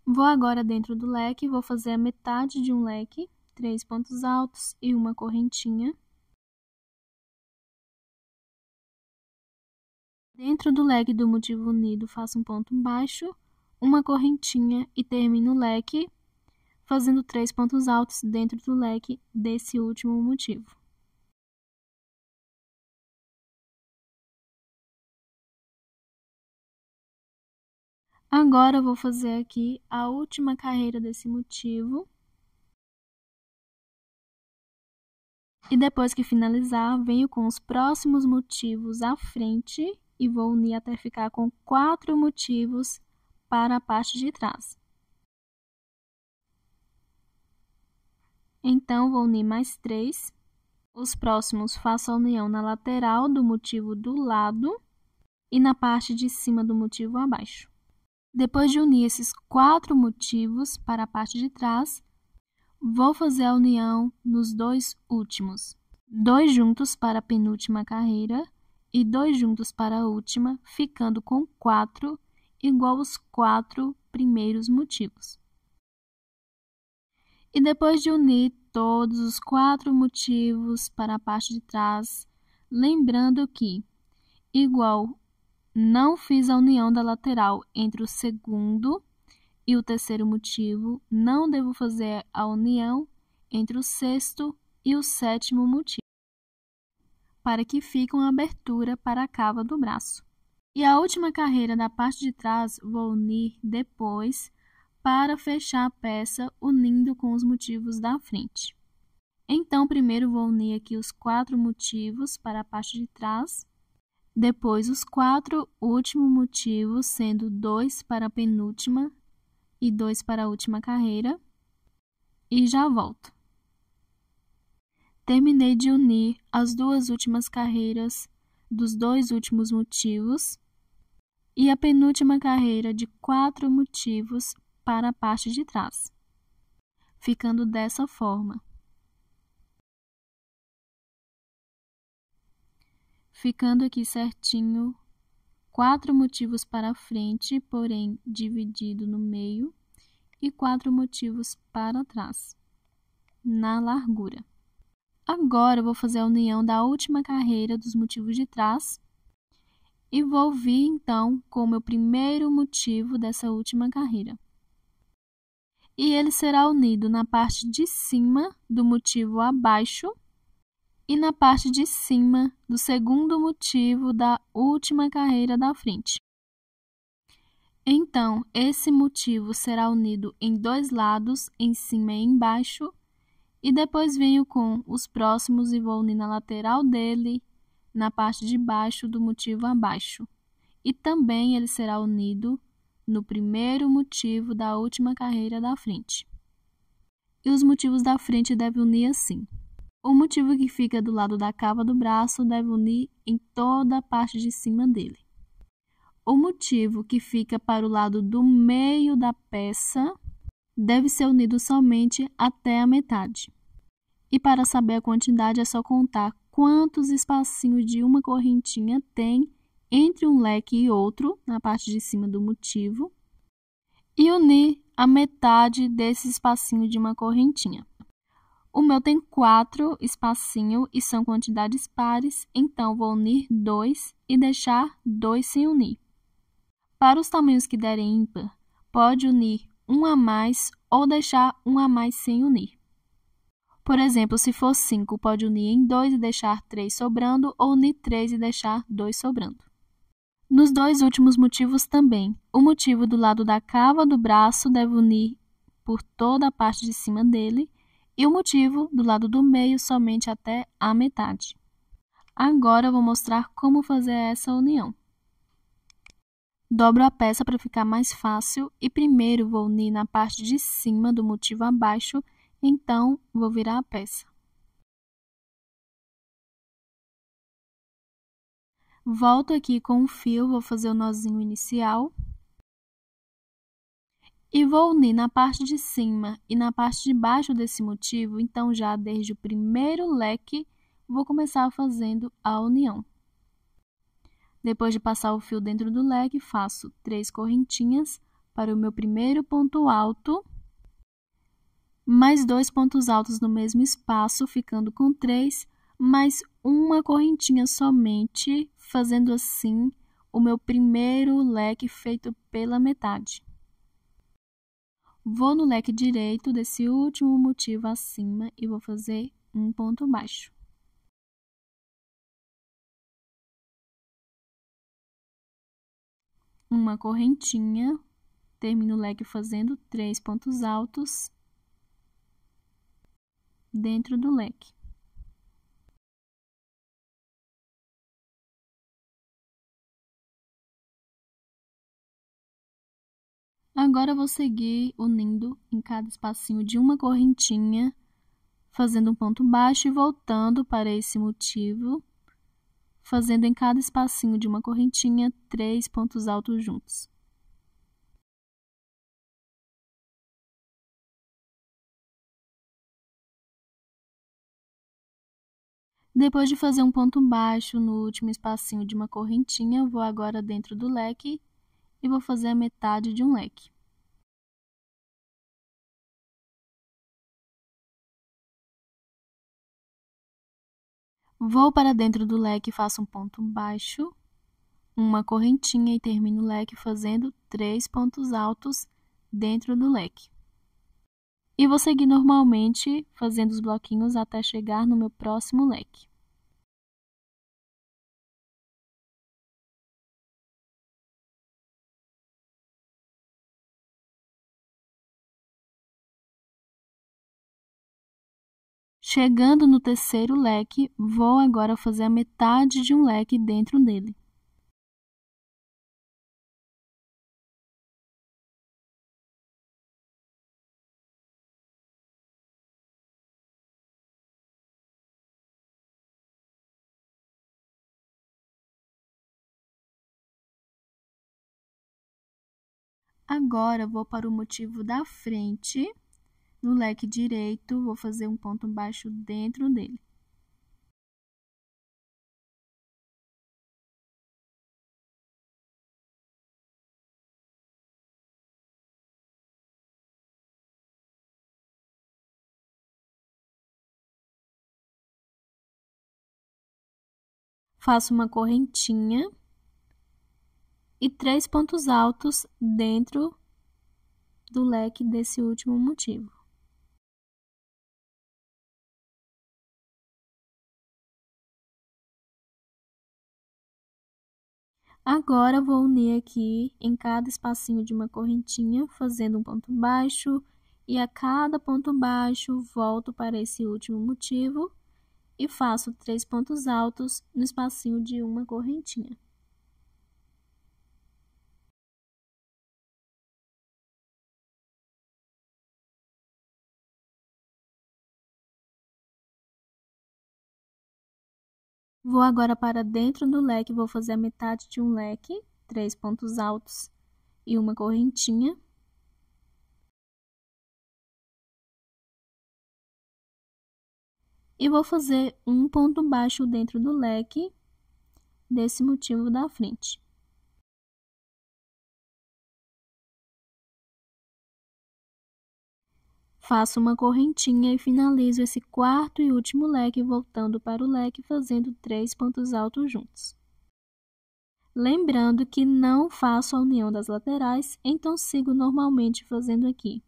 Vou agora dentro do leque, vou fazer a metade de um leque, três pontos altos e uma correntinha. Dentro do leque do motivo unido, faço um ponto baixo, uma correntinha e termino o leque fazendo três pontos altos dentro do leque desse último motivo. Agora eu vou fazer aqui a última carreira desse motivo. E depois que finalizar, venho com os próximos motivos à frente e vou unir até ficar com quatro motivos para a parte de trás. Então, vou unir mais três. Os próximos faço a união na lateral do motivo do lado e na parte de cima do motivo abaixo. Depois de unir esses quatro motivos para a parte de trás, vou fazer a união nos dois últimos. Dois juntos para a penúltima carreira e dois juntos para a última, ficando com 4 igual os quatro primeiros motivos. E depois de unir todos os quatro motivos para a parte de trás, lembrando que igual não fiz a união da lateral entre o segundo e o terceiro motivo, não devo fazer a união entre o sexto e o sétimo motivo para que fique uma abertura para a cava do braço. E a última carreira da parte de trás vou unir depois para fechar a peça unindo com os motivos da frente. Então, primeiro vou unir aqui os quatro motivos para a parte de trás, depois os quatro últimos motivos, sendo dois para a penúltima e dois para a última carreira, e já volto terminei de unir as duas últimas carreiras dos dois últimos motivos e a penúltima carreira de quatro motivos para a parte de trás, ficando dessa forma. Ficando aqui certinho, quatro motivos para frente, porém dividido no meio, e quatro motivos para trás, na largura. Agora eu vou fazer a união da última carreira dos motivos de trás e vou vir então com o meu primeiro motivo dessa última carreira. E ele será unido na parte de cima do motivo abaixo e na parte de cima do segundo motivo da última carreira da frente. Então, esse motivo será unido em dois lados, em cima e embaixo, e depois venho com os próximos e vou unir na lateral dele, na parte de baixo do motivo abaixo. E também ele será unido no primeiro motivo da última carreira da frente. E os motivos da frente devem unir assim. O motivo que fica do lado da cava do braço deve unir em toda a parte de cima dele. O motivo que fica para o lado do meio da peça deve ser unido somente até a metade. E para saber a quantidade é só contar quantos espacinhos de uma correntinha tem entre um leque e outro, na parte de cima do motivo, e unir a metade desse espacinho de uma correntinha. O meu tem quatro espacinhos e são quantidades pares, então vou unir dois e deixar dois sem unir. Para os tamanhos que derem ímpar, pode unir um a mais ou deixar um a mais sem unir. Por exemplo, se for 5, pode unir em 2 e deixar 3 sobrando, ou unir 3 e deixar 2 sobrando. Nos dois últimos motivos também, o motivo do lado da cava do braço deve unir por toda a parte de cima dele, e o motivo do lado do meio somente até a metade. Agora eu vou mostrar como fazer essa união. Dobro a peça para ficar mais fácil e primeiro vou unir na parte de cima do motivo abaixo então, vou virar a peça. Volto aqui com o fio, vou fazer o nozinho inicial. E vou unir na parte de cima e na parte de baixo desse motivo, então já desde o primeiro leque, vou começar fazendo a união. Depois de passar o fio dentro do leque, faço três correntinhas para o meu primeiro ponto alto mais dois pontos altos no mesmo espaço, ficando com três, mais uma correntinha somente, fazendo assim o meu primeiro leque feito pela metade. Vou no leque direito desse último motivo acima e vou fazer um ponto baixo. Uma correntinha, termino o leque fazendo três pontos altos dentro do leque. Agora vou seguir unindo em cada espacinho de uma correntinha, fazendo um ponto baixo e voltando para esse motivo, fazendo em cada espacinho de uma correntinha três pontos altos juntos. Depois de fazer um ponto baixo no último espacinho de uma correntinha, vou agora dentro do leque e vou fazer a metade de um leque. Vou para dentro do leque, faço um ponto baixo, uma correntinha e termino o leque fazendo três pontos altos dentro do leque. E vou seguir normalmente fazendo os bloquinhos até chegar no meu próximo leque. Chegando no terceiro leque, vou agora fazer a metade de um leque dentro dele. Agora vou para o motivo da frente, no leque direito, vou fazer um ponto baixo dentro dele. Faço uma correntinha e três pontos altos dentro do leque desse último motivo. Agora vou unir aqui em cada espacinho de uma correntinha, fazendo um ponto baixo, e a cada ponto baixo volto para esse último motivo e faço três pontos altos no espacinho de uma correntinha. Vou agora para dentro do leque, vou fazer a metade de um leque, três pontos altos e uma correntinha. E vou fazer um ponto baixo dentro do leque, desse motivo da frente. Faço uma correntinha e finalizo esse quarto e último leque voltando para o leque fazendo três pontos altos juntos. Lembrando que não faço a união das laterais, então sigo normalmente fazendo aqui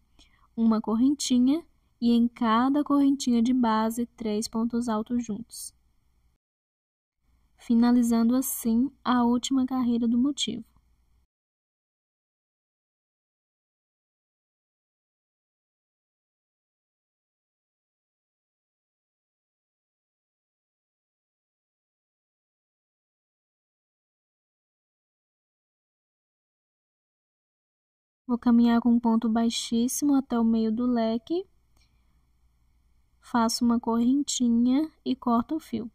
uma correntinha e em cada correntinha de base três pontos altos juntos. Finalizando assim a última carreira do motivo. Vou caminhar com um ponto baixíssimo até o meio do leque. Faço uma correntinha e corto o fio.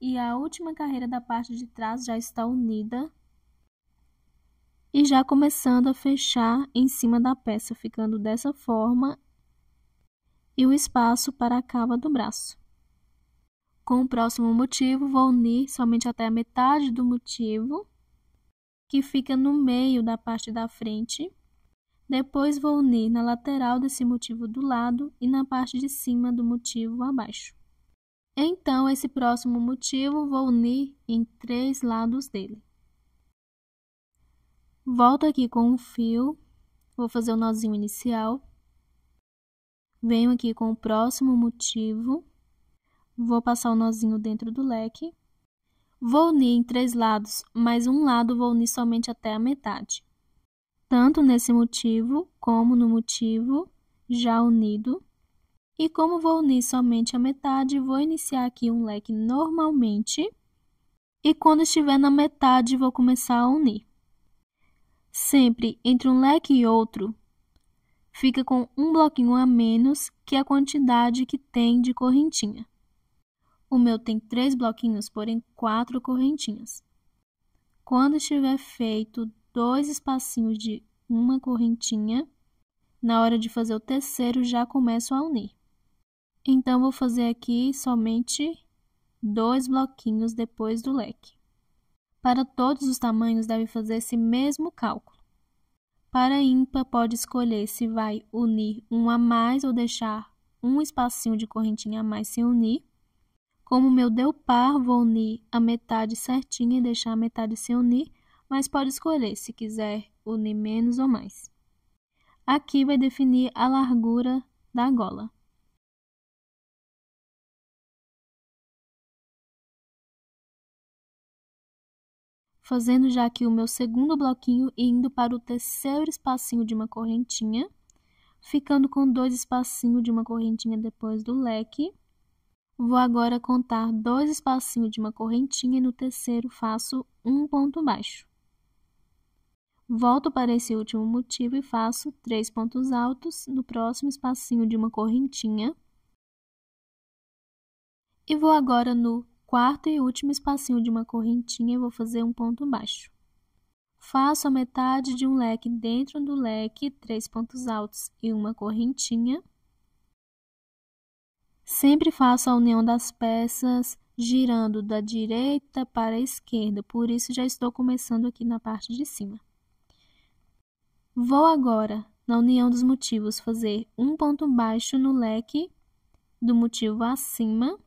E a última carreira da parte de trás já está unida. E já começando a fechar em cima da peça, ficando dessa forma. E o espaço para a cava do braço. Com o próximo motivo, vou unir somente até a metade do motivo que fica no meio da parte da frente. Depois vou unir na lateral desse motivo do lado e na parte de cima do motivo abaixo. Então, esse próximo motivo vou unir em três lados dele. Volto aqui com um fio, vou fazer o um nozinho inicial. Venho aqui com o próximo motivo, vou passar o um nozinho dentro do leque. Vou unir em três lados, mas um lado vou unir somente até a metade. Tanto nesse motivo como no motivo já unido. E como vou unir somente a metade, vou iniciar aqui um leque normalmente. E quando estiver na metade, vou começar a unir. Sempre entre um leque e outro, fica com um bloquinho a menos que a quantidade que tem de correntinha. O meu tem três bloquinhos, porém quatro correntinhas. Quando estiver feito dois espacinhos de uma correntinha, na hora de fazer o terceiro já começo a unir. Então, vou fazer aqui somente dois bloquinhos depois do leque. Para todos os tamanhos, deve fazer esse mesmo cálculo. Para ímpar, pode escolher se vai unir um a mais ou deixar um espacinho de correntinha a mais sem unir. Como meu deu par, vou unir a metade certinha e deixar a metade sem unir, mas pode escolher se quiser unir menos ou mais. Aqui vai definir a largura da gola. Fazendo já aqui o meu segundo bloquinho e indo para o terceiro espacinho de uma correntinha, ficando com dois espacinhos de uma correntinha depois do leque. Vou agora contar dois espacinhos de uma correntinha e no terceiro faço um ponto baixo. Volto para esse último motivo e faço três pontos altos no próximo espacinho de uma correntinha. E vou agora no quarto e último espacinho de uma correntinha e vou fazer um ponto baixo. Faço a metade de um leque dentro do leque, três pontos altos e uma correntinha. Sempre faço a união das peças girando da direita para a esquerda, por isso já estou começando aqui na parte de cima. Vou agora, na união dos motivos, fazer um ponto baixo no leque do motivo acima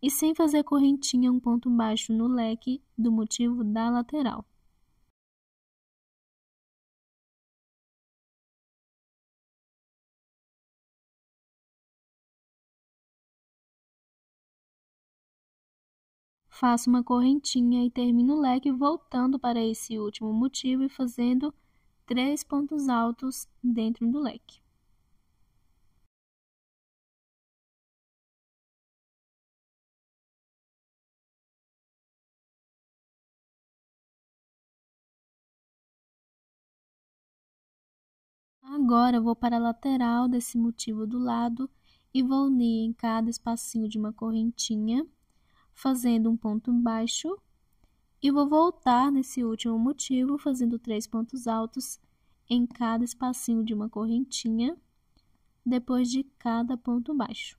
e sem fazer correntinha, um ponto baixo no leque do motivo da lateral. faço uma correntinha e termino o leque voltando para esse último motivo e fazendo três pontos altos dentro do leque. Agora vou para a lateral desse motivo do lado e vou unir em cada espacinho de uma correntinha fazendo um ponto baixo e vou voltar nesse último motivo fazendo três pontos altos em cada espacinho de uma correntinha depois de cada ponto baixo.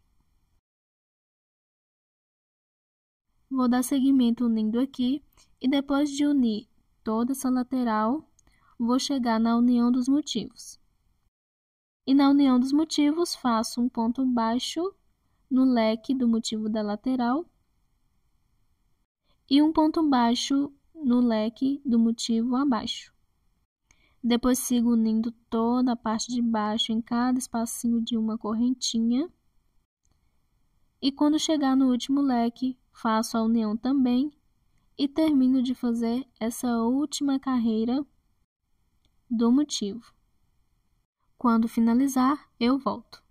Vou dar seguimento unindo aqui e depois de unir toda essa lateral, vou chegar na união dos motivos. E na união dos motivos, faço um ponto baixo no leque do motivo da lateral e um ponto baixo no leque do motivo abaixo. Depois sigo unindo toda a parte de baixo em cada espacinho de uma correntinha. E quando chegar no último leque, faço a união também e termino de fazer essa última carreira do motivo. Quando finalizar, eu volto.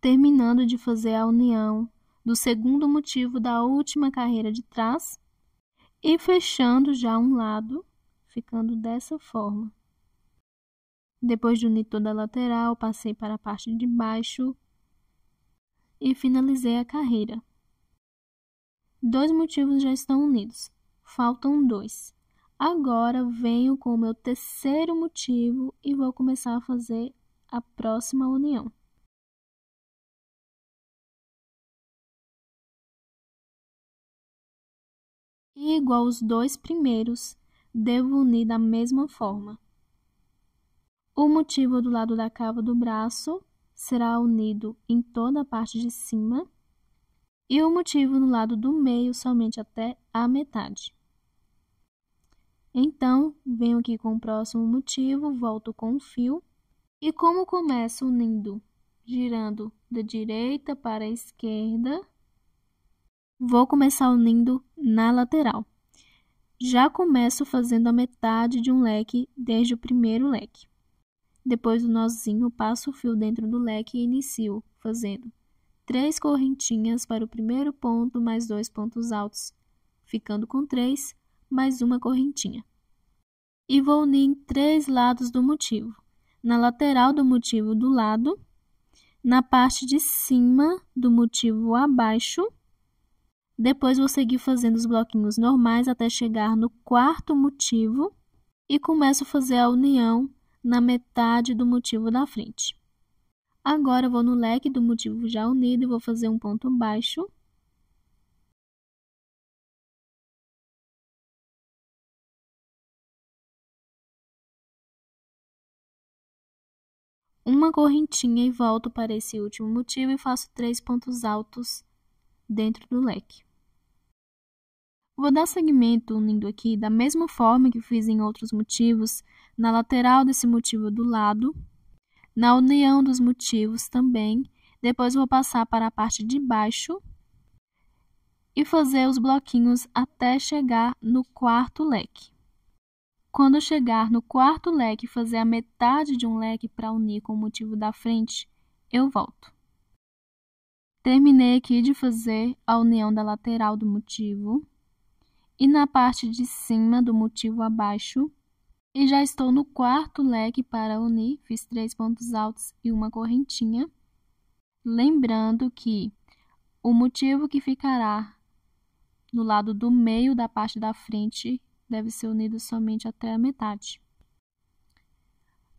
Terminando de fazer a união do segundo motivo da última carreira de trás, e fechando já um lado, ficando dessa forma. Depois de unir toda a lateral, passei para a parte de baixo e finalizei a carreira. Dois motivos já estão unidos, faltam dois. Agora venho com o meu terceiro motivo e vou começar a fazer a próxima união. e igual os dois primeiros, devo unir da mesma forma. O motivo do lado da cava do braço será unido em toda a parte de cima e o motivo no lado do meio somente até a metade. Então, venho aqui com o próximo motivo, volto com o fio e como começo unindo, girando da direita para a esquerda, Vou começar unindo na lateral. Já começo fazendo a metade de um leque desde o primeiro leque. Depois do nozinho, passo o fio dentro do leque e inicio fazendo três correntinhas para o primeiro ponto mais dois pontos altos, ficando com três mais uma correntinha. E vou unir em três lados do motivo: na lateral do motivo do lado, na parte de cima do motivo abaixo depois vou seguir fazendo os bloquinhos normais até chegar no quarto motivo e começo a fazer a união na metade do motivo da frente. Agora vou no leque do motivo já unido e vou fazer um ponto baixo. Uma correntinha e volto para esse último motivo e faço três pontos altos dentro do leque. Vou dar segmento unindo aqui da mesma forma que fiz em outros motivos, na lateral desse motivo do lado, na união dos motivos também. Depois vou passar para a parte de baixo e fazer os bloquinhos até chegar no quarto leque. Quando chegar no quarto leque, fazer a metade de um leque para unir com o motivo da frente, eu volto. Terminei aqui de fazer a união da lateral do motivo e na parte de cima do motivo abaixo. E já estou no quarto leque para unir, fiz três pontos altos e uma correntinha. Lembrando que o motivo que ficará no lado do meio da parte da frente deve ser unido somente até a metade.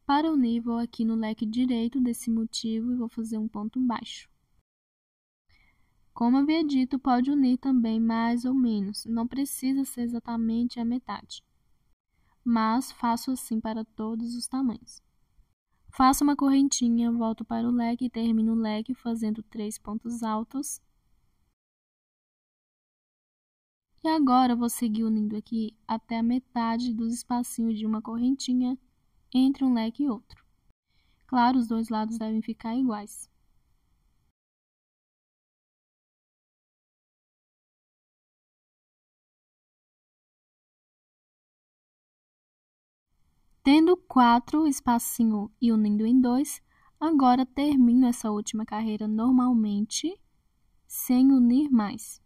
Para unir, vou aqui no leque direito desse motivo e vou fazer um ponto baixo. Como havia dito, pode unir também mais ou menos, não precisa ser exatamente a metade. Mas faço assim para todos os tamanhos. Faço uma correntinha, volto para o leque e termino o leque fazendo três pontos altos. E agora vou seguir unindo aqui até a metade dos espacinhos de uma correntinha entre um leque e outro. Claro, os dois lados devem ficar iguais. Tendo quatro espacinho e unindo em dois, agora termino essa última carreira normalmente, sem unir mais.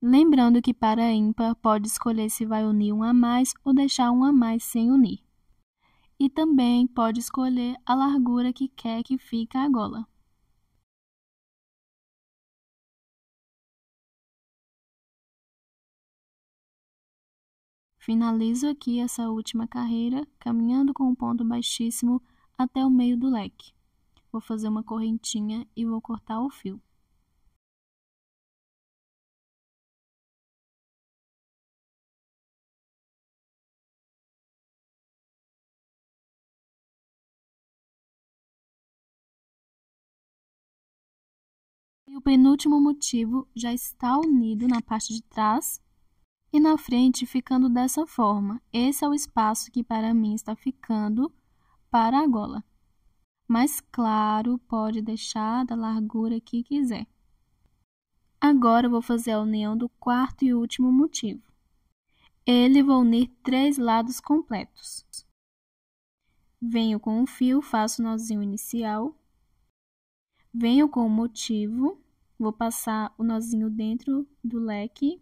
Lembrando que para ímpar pode escolher se vai unir um a mais ou deixar um a mais sem unir. E também pode escolher a largura que quer que fique a gola. Finalizo aqui essa última carreira, caminhando com um ponto baixíssimo até o meio do leque. Vou fazer uma correntinha e vou cortar o fio. E o penúltimo motivo já está unido na parte de trás e na frente ficando dessa forma. Esse é o espaço que para mim está ficando para a gola. Mais claro, pode deixar da largura que quiser. Agora vou fazer a união do quarto e último motivo. Ele vou unir três lados completos. Venho com um fio, faço o nozinho inicial. Venho com o motivo, vou passar o nozinho dentro do leque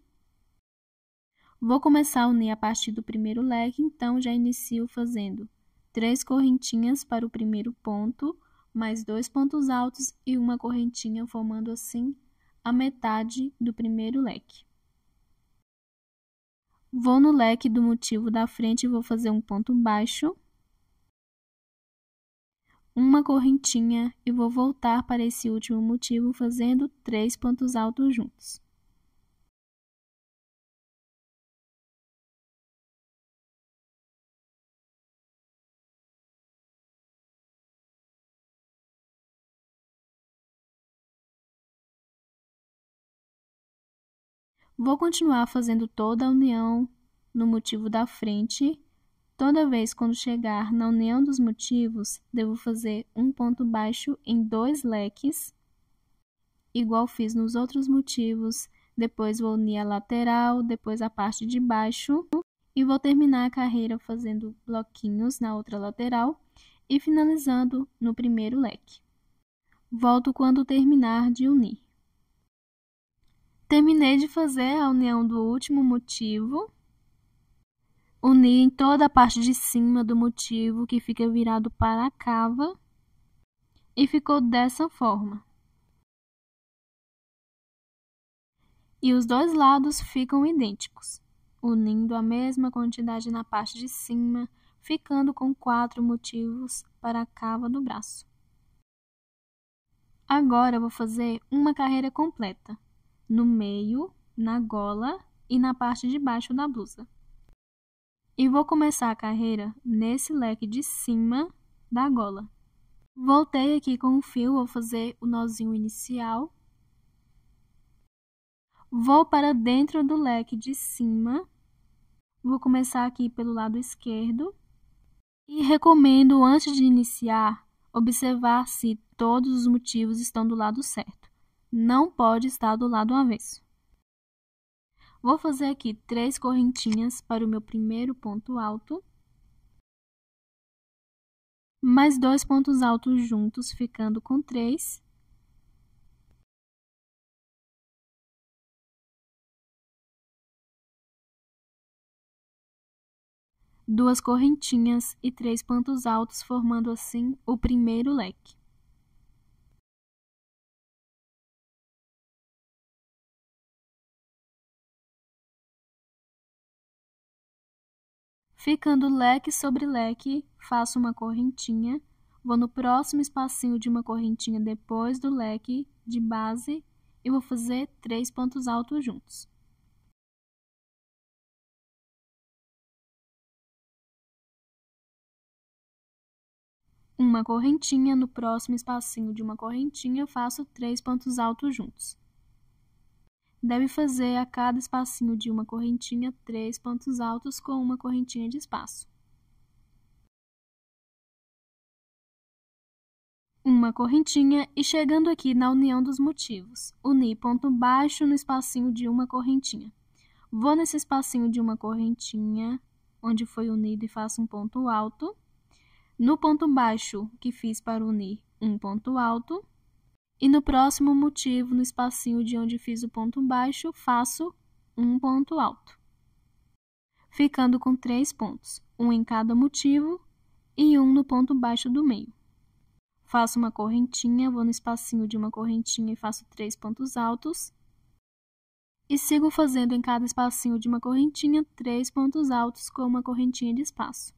Vou começar a unir a partir do primeiro leque, então já inicio fazendo três correntinhas para o primeiro ponto, mais dois pontos altos e uma correntinha, formando assim a metade do primeiro leque. Vou no leque do motivo da frente e vou fazer um ponto baixo, uma correntinha e vou voltar para esse último motivo fazendo três pontos altos juntos. Vou continuar fazendo toda a união no motivo da frente. Toda vez quando chegar na união dos motivos, devo fazer um ponto baixo em dois leques, igual fiz nos outros motivos. Depois vou unir a lateral, depois a parte de baixo e vou terminar a carreira fazendo bloquinhos na outra lateral e finalizando no primeiro leque. Volto quando terminar de unir. Terminei de fazer a união do último motivo. Uni em toda a parte de cima do motivo que fica virado para a cava. E ficou dessa forma. E os dois lados ficam idênticos, unindo a mesma quantidade na parte de cima, ficando com quatro motivos para a cava do braço. Agora vou fazer uma carreira completa no meio, na gola e na parte de baixo da blusa. E vou começar a carreira nesse leque de cima da gola. Voltei aqui com o fio, vou fazer o nozinho inicial. Vou para dentro do leque de cima. Vou começar aqui pelo lado esquerdo. E recomendo, antes de iniciar, observar se todos os motivos estão do lado certo não pode estar do lado avesso. Vou fazer aqui três correntinhas para o meu primeiro ponto alto. Mais dois pontos altos juntos, ficando com três. Duas correntinhas e três pontos altos, formando assim o primeiro leque. Ficando leque sobre leque, faço uma correntinha, vou no próximo espacinho de uma correntinha depois do leque de base e vou fazer três pontos altos juntos. Uma correntinha, no próximo espacinho de uma correntinha, faço três pontos altos juntos. Deve fazer a cada espacinho de uma correntinha três pontos altos com uma correntinha de espaço. Uma correntinha e chegando aqui na união dos motivos, uni ponto baixo no espacinho de uma correntinha. Vou nesse espacinho de uma correntinha, onde foi unido, e faço um ponto alto. No ponto baixo que fiz para unir um ponto alto, e no próximo motivo, no espacinho de onde fiz o ponto baixo, faço um ponto alto. Ficando com três pontos, um em cada motivo e um no ponto baixo do meio. Faço uma correntinha, vou no espacinho de uma correntinha e faço três pontos altos. E sigo fazendo em cada espacinho de uma correntinha três pontos altos com uma correntinha de espaço.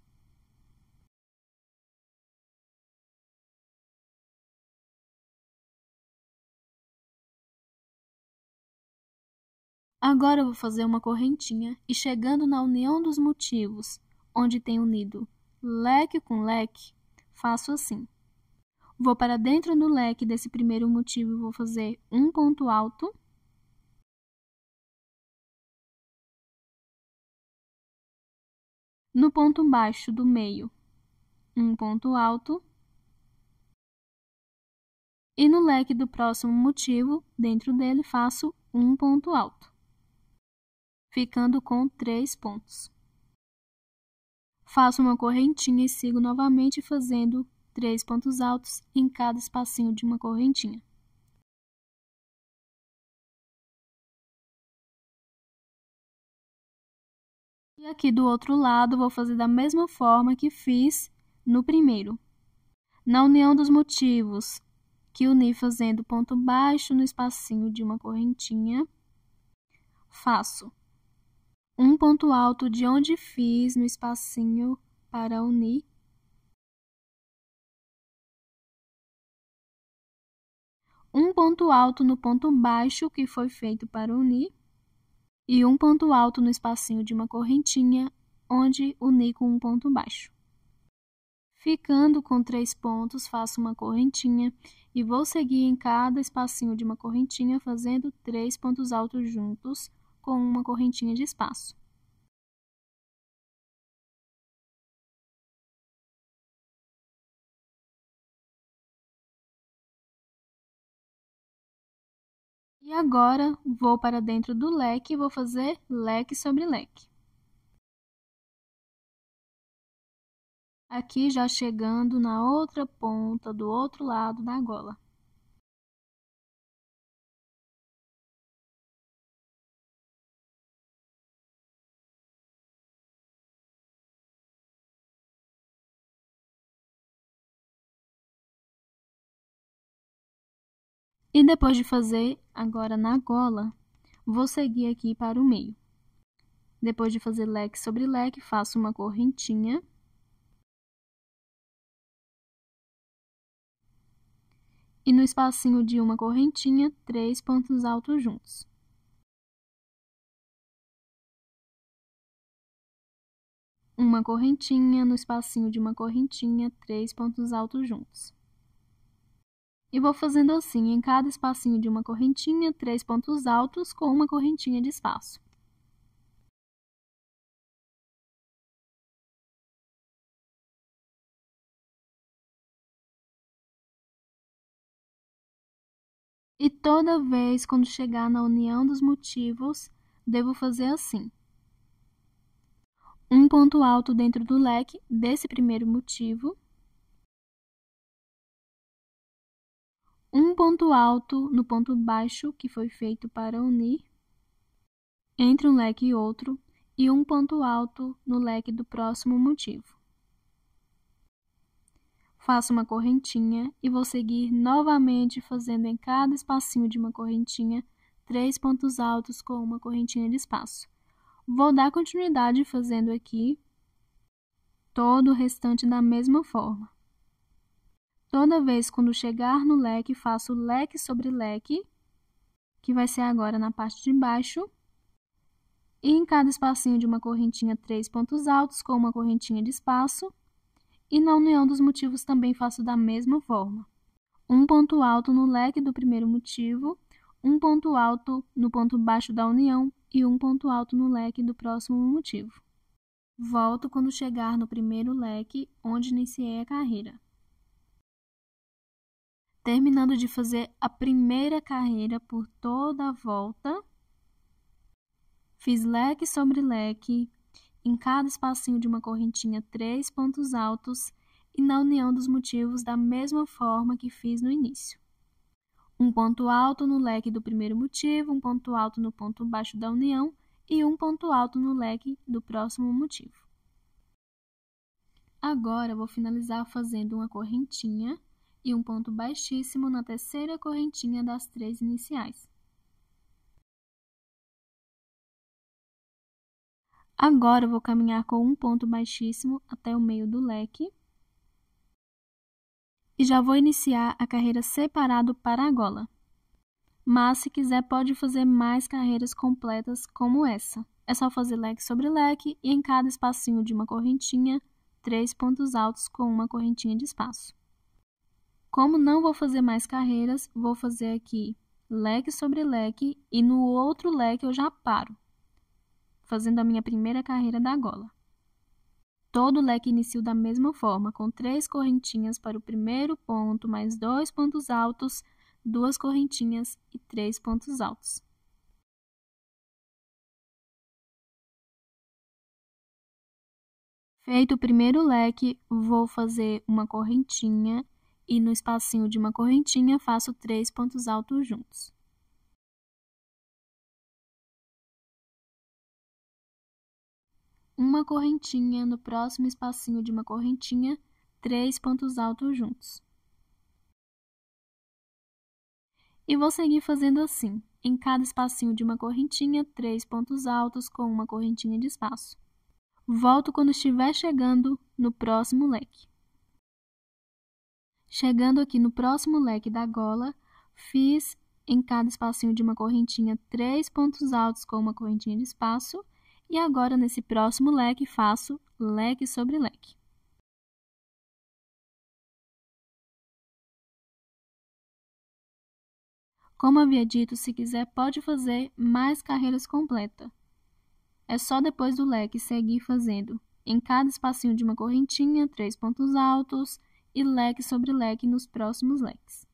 Agora vou fazer uma correntinha e chegando na união dos motivos, onde tem unido leque com leque, faço assim. Vou para dentro do leque desse primeiro motivo e vou fazer um ponto alto. No ponto baixo do meio, um ponto alto. E no leque do próximo motivo, dentro dele, faço um ponto alto ficando com 3 pontos. Faço uma correntinha e sigo novamente fazendo 3 pontos altos em cada espacinho de uma correntinha. E aqui do outro lado, vou fazer da mesma forma que fiz no primeiro. Na união dos motivos, que uni fazendo ponto baixo no espacinho de uma correntinha, faço um ponto alto de onde fiz no espacinho para unir. Um ponto alto no ponto baixo que foi feito para unir. E um ponto alto no espacinho de uma correntinha, onde uni com um ponto baixo. Ficando com três pontos, faço uma correntinha e vou seguir em cada espacinho de uma correntinha fazendo três pontos altos juntos com uma correntinha de espaço. E agora vou para dentro do leque e vou fazer leque sobre leque. Aqui já chegando na outra ponta do outro lado da gola. E depois de fazer agora na gola, vou seguir aqui para o meio. Depois de fazer leque sobre leque, faço uma correntinha. E no espacinho de uma correntinha, três pontos altos juntos. Uma correntinha, no espacinho de uma correntinha, três pontos altos juntos. E vou fazendo assim em cada espacinho de uma correntinha, três pontos altos com uma correntinha de espaço. E toda vez quando chegar na união dos motivos, devo fazer assim. Um ponto alto dentro do leque desse primeiro motivo. um ponto alto no ponto baixo que foi feito para unir entre um leque e outro e um ponto alto no leque do próximo motivo. Faça uma correntinha e vou seguir novamente fazendo em cada espacinho de uma correntinha três pontos altos com uma correntinha de espaço. Vou dar continuidade fazendo aqui todo o restante da mesma forma. Toda vez quando chegar no leque, faço leque sobre leque, que vai ser agora na parte de baixo. E em cada espacinho de uma correntinha, três pontos altos com uma correntinha de espaço. E na união dos motivos também faço da mesma forma. Um ponto alto no leque do primeiro motivo, um ponto alto no ponto baixo da união e um ponto alto no leque do próximo motivo. Volto quando chegar no primeiro leque, onde iniciei a carreira terminando de fazer a primeira carreira por toda a volta. Fiz leque sobre leque, em cada espacinho de uma correntinha, três pontos altos e na união dos motivos da mesma forma que fiz no início. Um ponto alto no leque do primeiro motivo, um ponto alto no ponto baixo da união e um ponto alto no leque do próximo motivo. Agora vou finalizar fazendo uma correntinha e um ponto baixíssimo na terceira correntinha das três iniciais. Agora, eu vou caminhar com um ponto baixíssimo até o meio do leque. E já vou iniciar a carreira separado para a gola. Mas, se quiser, pode fazer mais carreiras completas como essa. É só fazer leque sobre leque e em cada espacinho de uma correntinha, três pontos altos com uma correntinha de espaço. Como não vou fazer mais carreiras, vou fazer aqui leque sobre leque e no outro leque eu já paro, fazendo a minha primeira carreira da gola. Todo leque iniciou da mesma forma, com três correntinhas para o primeiro ponto, mais dois pontos altos, duas correntinhas e três pontos altos. Feito o primeiro leque, vou fazer uma correntinha e no espacinho de uma correntinha faço três pontos altos juntos. Uma correntinha no próximo espacinho de uma correntinha, três pontos altos juntos. E vou seguir fazendo assim, em cada espacinho de uma correntinha, três pontos altos com uma correntinha de espaço. Volto quando estiver chegando no próximo leque. Chegando aqui no próximo leque da gola, fiz em cada espacinho de uma correntinha três pontos altos com uma correntinha de espaço. E agora, nesse próximo leque, faço leque sobre leque. Como havia dito, se quiser pode fazer mais carreiras completa. É só depois do leque seguir fazendo em cada espacinho de uma correntinha, três pontos altos, e leg sobre leg nos próximos legs.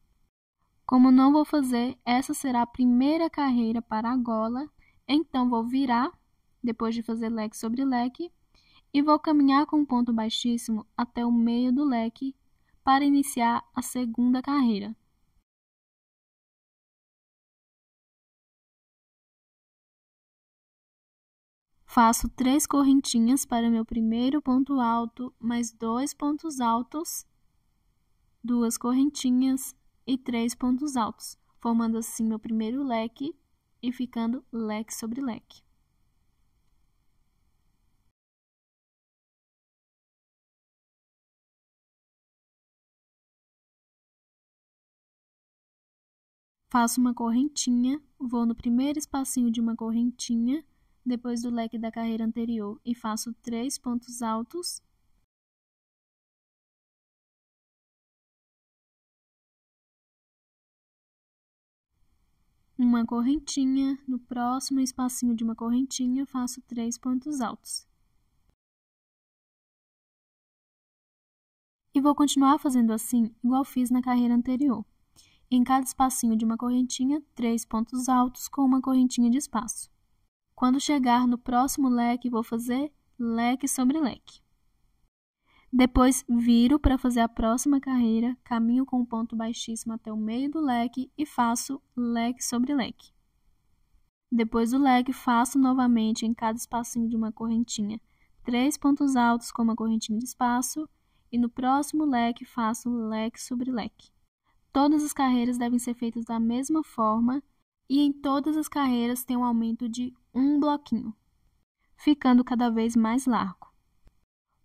Como não vou fazer, essa será a primeira carreira para a gola, então vou virar, depois de fazer leg sobre leg, e vou caminhar com um ponto baixíssimo até o meio do leque para iniciar a segunda carreira. Faço três correntinhas para meu primeiro ponto alto, mais dois pontos altos duas correntinhas e três pontos altos, formando assim meu primeiro leque e ficando leque sobre leque. Faço uma correntinha, vou no primeiro espacinho de uma correntinha, depois do leque da carreira anterior e faço três pontos altos uma correntinha, no próximo espacinho de uma correntinha, faço três pontos altos. E vou continuar fazendo assim, igual fiz na carreira anterior. Em cada espacinho de uma correntinha, três pontos altos com uma correntinha de espaço. Quando chegar no próximo leque, vou fazer leque sobre leque. Depois viro para fazer a próxima carreira, caminho com o um ponto baixíssimo até o meio do leque e faço leque sobre leque. Depois do leque, faço novamente em cada espacinho de uma correntinha três pontos altos com uma correntinha de espaço e no próximo leque faço leque sobre leque. Todas as carreiras devem ser feitas da mesma forma e em todas as carreiras tem um aumento de um bloquinho, ficando cada vez mais largo.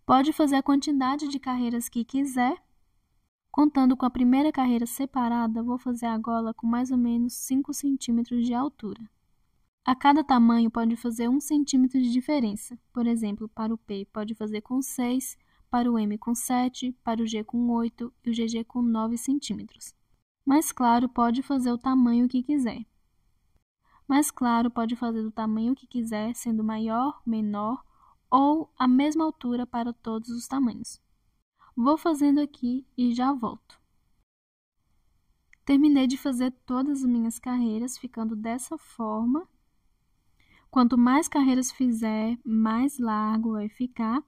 Pode fazer a quantidade de carreiras que quiser. Contando com a primeira carreira separada, vou fazer a gola com mais ou menos 5 centímetros de altura. A cada tamanho pode fazer 1 centímetro de diferença. Por exemplo, para o P pode fazer com 6, para o M com 7, para o G com 8 e o GG com 9 centímetros. Mais claro, pode fazer o tamanho que quiser. Mais claro, pode fazer do tamanho que quiser, sendo maior, menor ou a mesma altura para todos os tamanhos. Vou fazendo aqui e já volto. Terminei de fazer todas as minhas carreiras ficando dessa forma. Quanto mais carreiras fizer, mais largo vai ficar.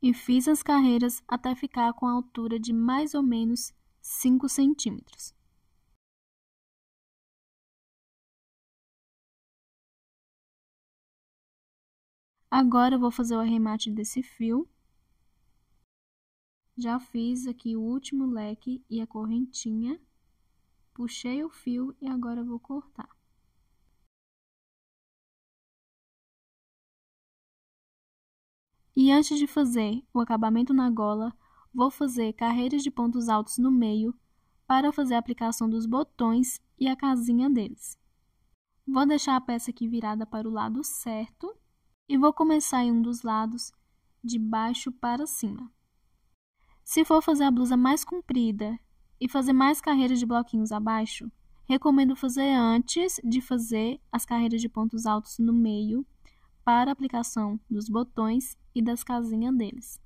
E fiz as carreiras até ficar com a altura de mais ou menos 5 centímetros. Agora eu vou fazer o arremate desse fio. Já fiz aqui o último leque e a correntinha. Puxei o fio e agora eu vou cortar. E antes de fazer o acabamento na gola, vou fazer carreiras de pontos altos no meio para fazer a aplicação dos botões e a casinha deles. Vou deixar a peça aqui virada para o lado certo e vou começar em um dos lados, de baixo para cima. Se for fazer a blusa mais comprida e fazer mais carreiras de bloquinhos abaixo, recomendo fazer antes de fazer as carreiras de pontos altos no meio para aplicação dos botões e das casinhas deles.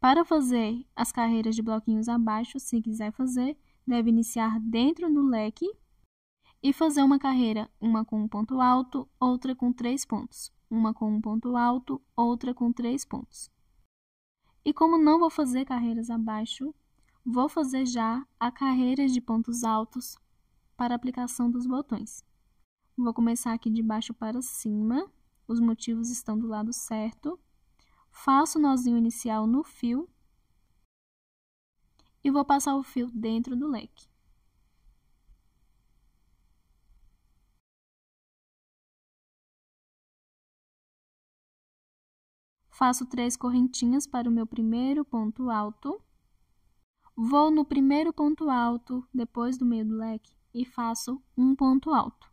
Para fazer as carreiras de bloquinhos abaixo, se quiser fazer, deve iniciar dentro do leque e fazer uma carreira, uma com um ponto alto, outra com três pontos uma com um ponto alto, outra com três pontos. E como não vou fazer carreiras abaixo, vou fazer já a carreira de pontos altos para aplicação dos botões. Vou começar aqui de baixo para cima, os motivos estão do lado certo. Faço o nozinho inicial no fio e vou passar o fio dentro do leque. Faço três correntinhas para o meu primeiro ponto alto. Vou no primeiro ponto alto, depois do meio do leque, e faço um ponto alto.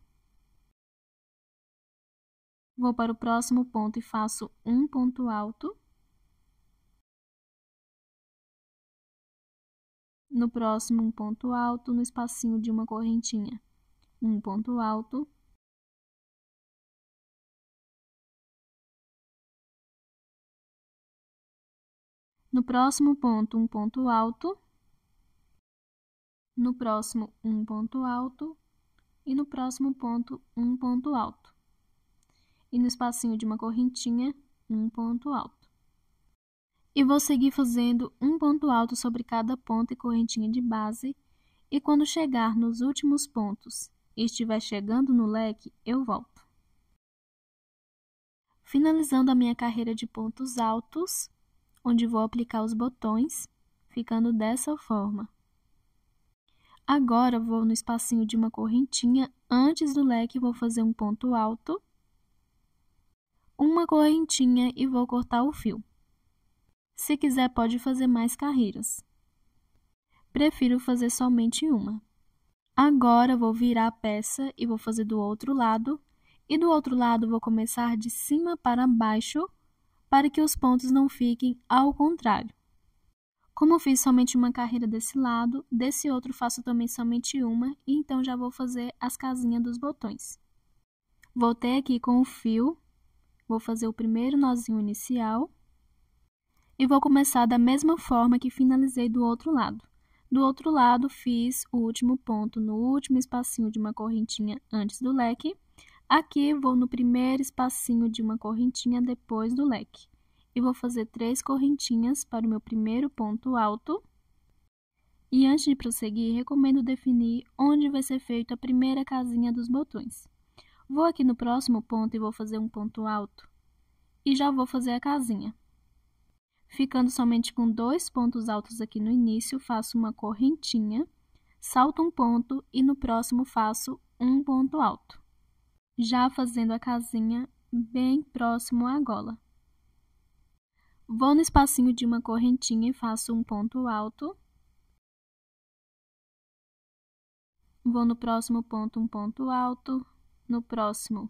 Vou para o próximo ponto e faço um ponto alto. No próximo, um ponto alto, no espacinho de uma correntinha, um ponto alto. No próximo ponto, um ponto alto. No próximo, um ponto alto. E no próximo ponto, um ponto alto. E no espacinho de uma correntinha, um ponto alto. E vou seguir fazendo um ponto alto sobre cada ponto e correntinha de base. E quando chegar nos últimos pontos e estiver chegando no leque, eu volto. Finalizando a minha carreira de pontos altos, onde vou aplicar os botões, ficando dessa forma. Agora, vou no espacinho de uma correntinha, antes do leque vou fazer um ponto alto, uma correntinha e vou cortar o fio. Se quiser, pode fazer mais carreiras. Prefiro fazer somente uma. Agora, vou virar a peça e vou fazer do outro lado. E do outro lado, vou começar de cima para baixo, para que os pontos não fiquem ao contrário. Como eu fiz somente uma carreira desse lado, desse outro faço também somente uma, e então já vou fazer as casinhas dos botões. Voltei aqui com o fio, vou fazer o primeiro nozinho inicial, e vou começar da mesma forma que finalizei do outro lado. Do outro lado, fiz o último ponto no último espacinho de uma correntinha antes do leque, Aqui vou no primeiro espacinho de uma correntinha depois do leque. E vou fazer três correntinhas para o meu primeiro ponto alto. E antes de prosseguir, recomendo definir onde vai ser feito a primeira casinha dos botões. Vou aqui no próximo ponto e vou fazer um ponto alto. E já vou fazer a casinha. Ficando somente com dois pontos altos aqui no início, faço uma correntinha, salto um ponto e no próximo faço um ponto alto já fazendo a casinha bem próximo à gola. Vou no espacinho de uma correntinha e faço um ponto alto. Vou no próximo ponto um ponto alto, no próximo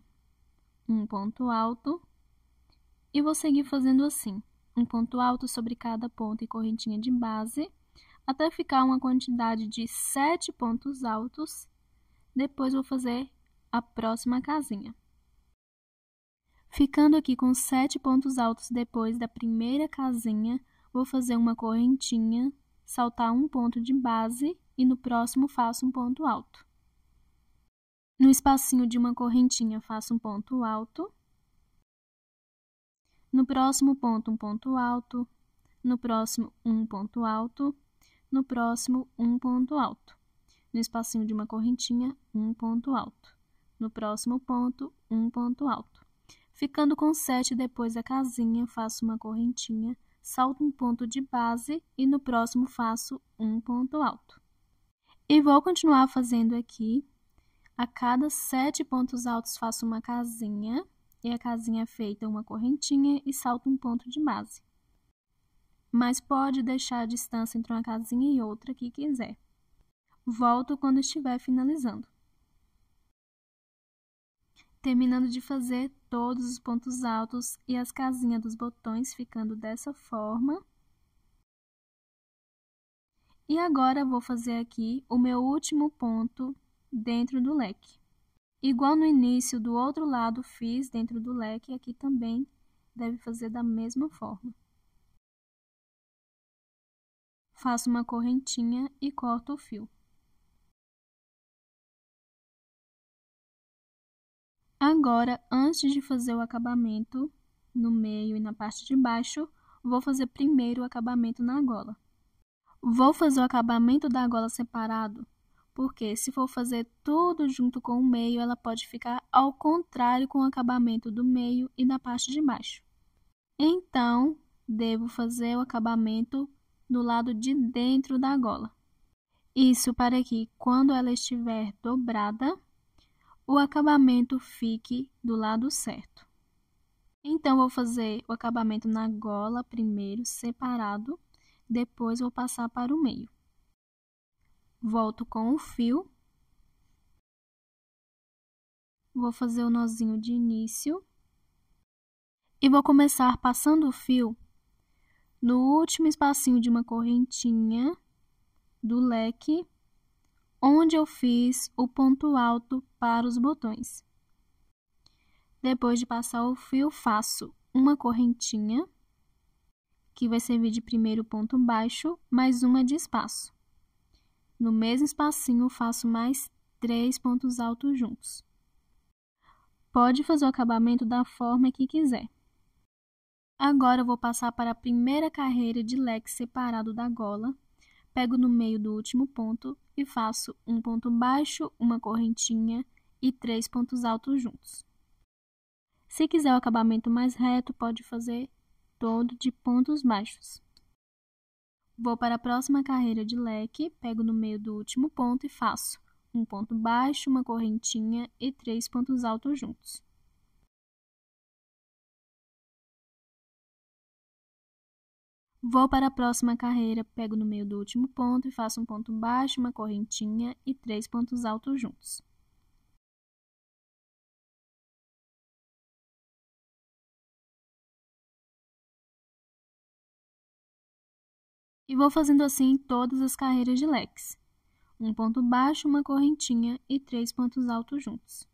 um ponto alto. E vou seguir fazendo assim, um ponto alto sobre cada ponto e correntinha de base, até ficar uma quantidade de sete pontos altos. Depois vou fazer a próxima casinha. Ficando aqui com sete pontos altos depois da primeira casinha, vou fazer uma correntinha, saltar um ponto de base e no próximo faço um ponto alto. No espacinho de uma correntinha faço um ponto alto. No próximo ponto um ponto alto, no próximo um ponto alto, no próximo um ponto alto. No espacinho de uma correntinha, um ponto alto no próximo ponto, um ponto alto. Ficando com 7 depois da casinha, faço uma correntinha, salto um ponto de base e no próximo faço um ponto alto. E vou continuar fazendo aqui. A cada sete pontos altos faço uma casinha, e a casinha é feita uma correntinha e salto um ponto de base. Mas pode deixar a distância entre uma casinha e outra que quiser. Volto quando estiver finalizando terminando de fazer todos os pontos altos e as casinhas dos botões ficando dessa forma. E agora vou fazer aqui o meu último ponto dentro do leque. Igual no início do outro lado fiz dentro do leque, aqui também deve fazer da mesma forma. Faço uma correntinha e corto o fio. Agora, antes de fazer o acabamento no meio e na parte de baixo, vou fazer primeiro o acabamento na gola. Vou fazer o acabamento da gola separado, porque se for fazer tudo junto com o meio, ela pode ficar ao contrário com o acabamento do meio e da parte de baixo. Então, devo fazer o acabamento do lado de dentro da gola. Isso para que, quando ela estiver dobrada, o acabamento fique do lado certo. Então, vou fazer o acabamento na gola primeiro, separado, depois vou passar para o meio. Volto com o fio. Vou fazer o nozinho de início. E vou começar passando o fio no último espacinho de uma correntinha do leque onde eu fiz o ponto alto para os botões. Depois de passar o fio, faço uma correntinha, que vai servir de primeiro ponto baixo, mais uma de espaço. No mesmo espacinho, faço mais três pontos altos juntos. Pode fazer o acabamento da forma que quiser. Agora, eu vou passar para a primeira carreira de leque separado da gola. Pego no meio do último ponto e faço um ponto baixo, uma correntinha e três pontos altos juntos. Se quiser o acabamento mais reto, pode fazer todo de pontos baixos. Vou para a próxima carreira de leque, pego no meio do último ponto e faço um ponto baixo, uma correntinha e três pontos altos juntos. Vou para a próxima carreira, pego no meio do último ponto e faço um ponto baixo, uma correntinha e três pontos altos juntos. E vou fazendo assim todas as carreiras de leques. Um ponto baixo, uma correntinha e três pontos altos juntos.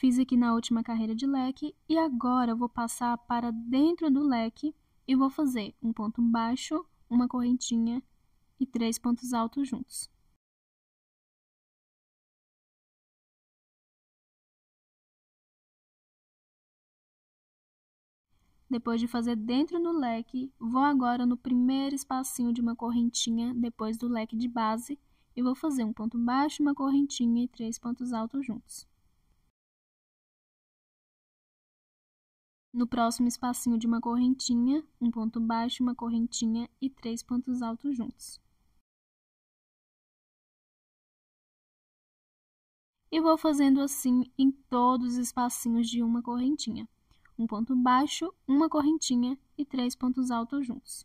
fiz aqui na última carreira de leque e agora vou passar para dentro do leque e vou fazer um ponto baixo, uma correntinha e três pontos altos juntos. Depois de fazer dentro do leque, vou agora no primeiro espacinho de uma correntinha depois do leque de base e vou fazer um ponto baixo, uma correntinha e três pontos altos juntos. No próximo espacinho de uma correntinha, um ponto baixo, uma correntinha e três pontos altos juntos. E vou fazendo assim em todos os espacinhos de uma correntinha. Um ponto baixo, uma correntinha e três pontos altos juntos.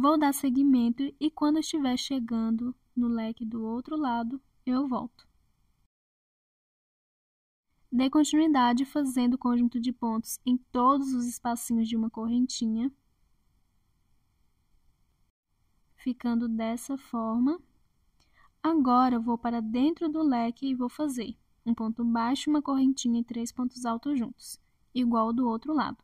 Vou dar seguimento e quando estiver chegando no leque do outro lado, eu volto. Dê continuidade fazendo o conjunto de pontos em todos os espacinhos de uma correntinha, ficando dessa forma. Agora, vou para dentro do leque e vou fazer um ponto baixo, uma correntinha e três pontos altos juntos, igual do outro lado.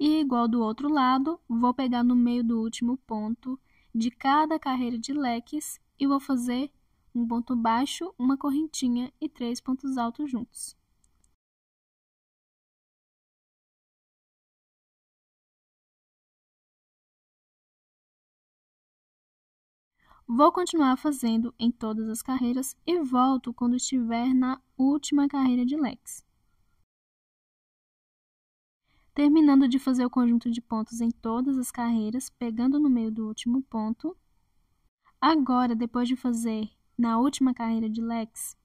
E igual do outro lado, vou pegar no meio do último ponto de cada carreira de leques e vou fazer um ponto baixo, uma correntinha e três pontos altos juntos. Vou continuar fazendo em todas as carreiras e volto quando estiver na última carreira de leques terminando de fazer o conjunto de pontos em todas as carreiras, pegando no meio do último ponto. Agora, depois de fazer na última carreira de Lex,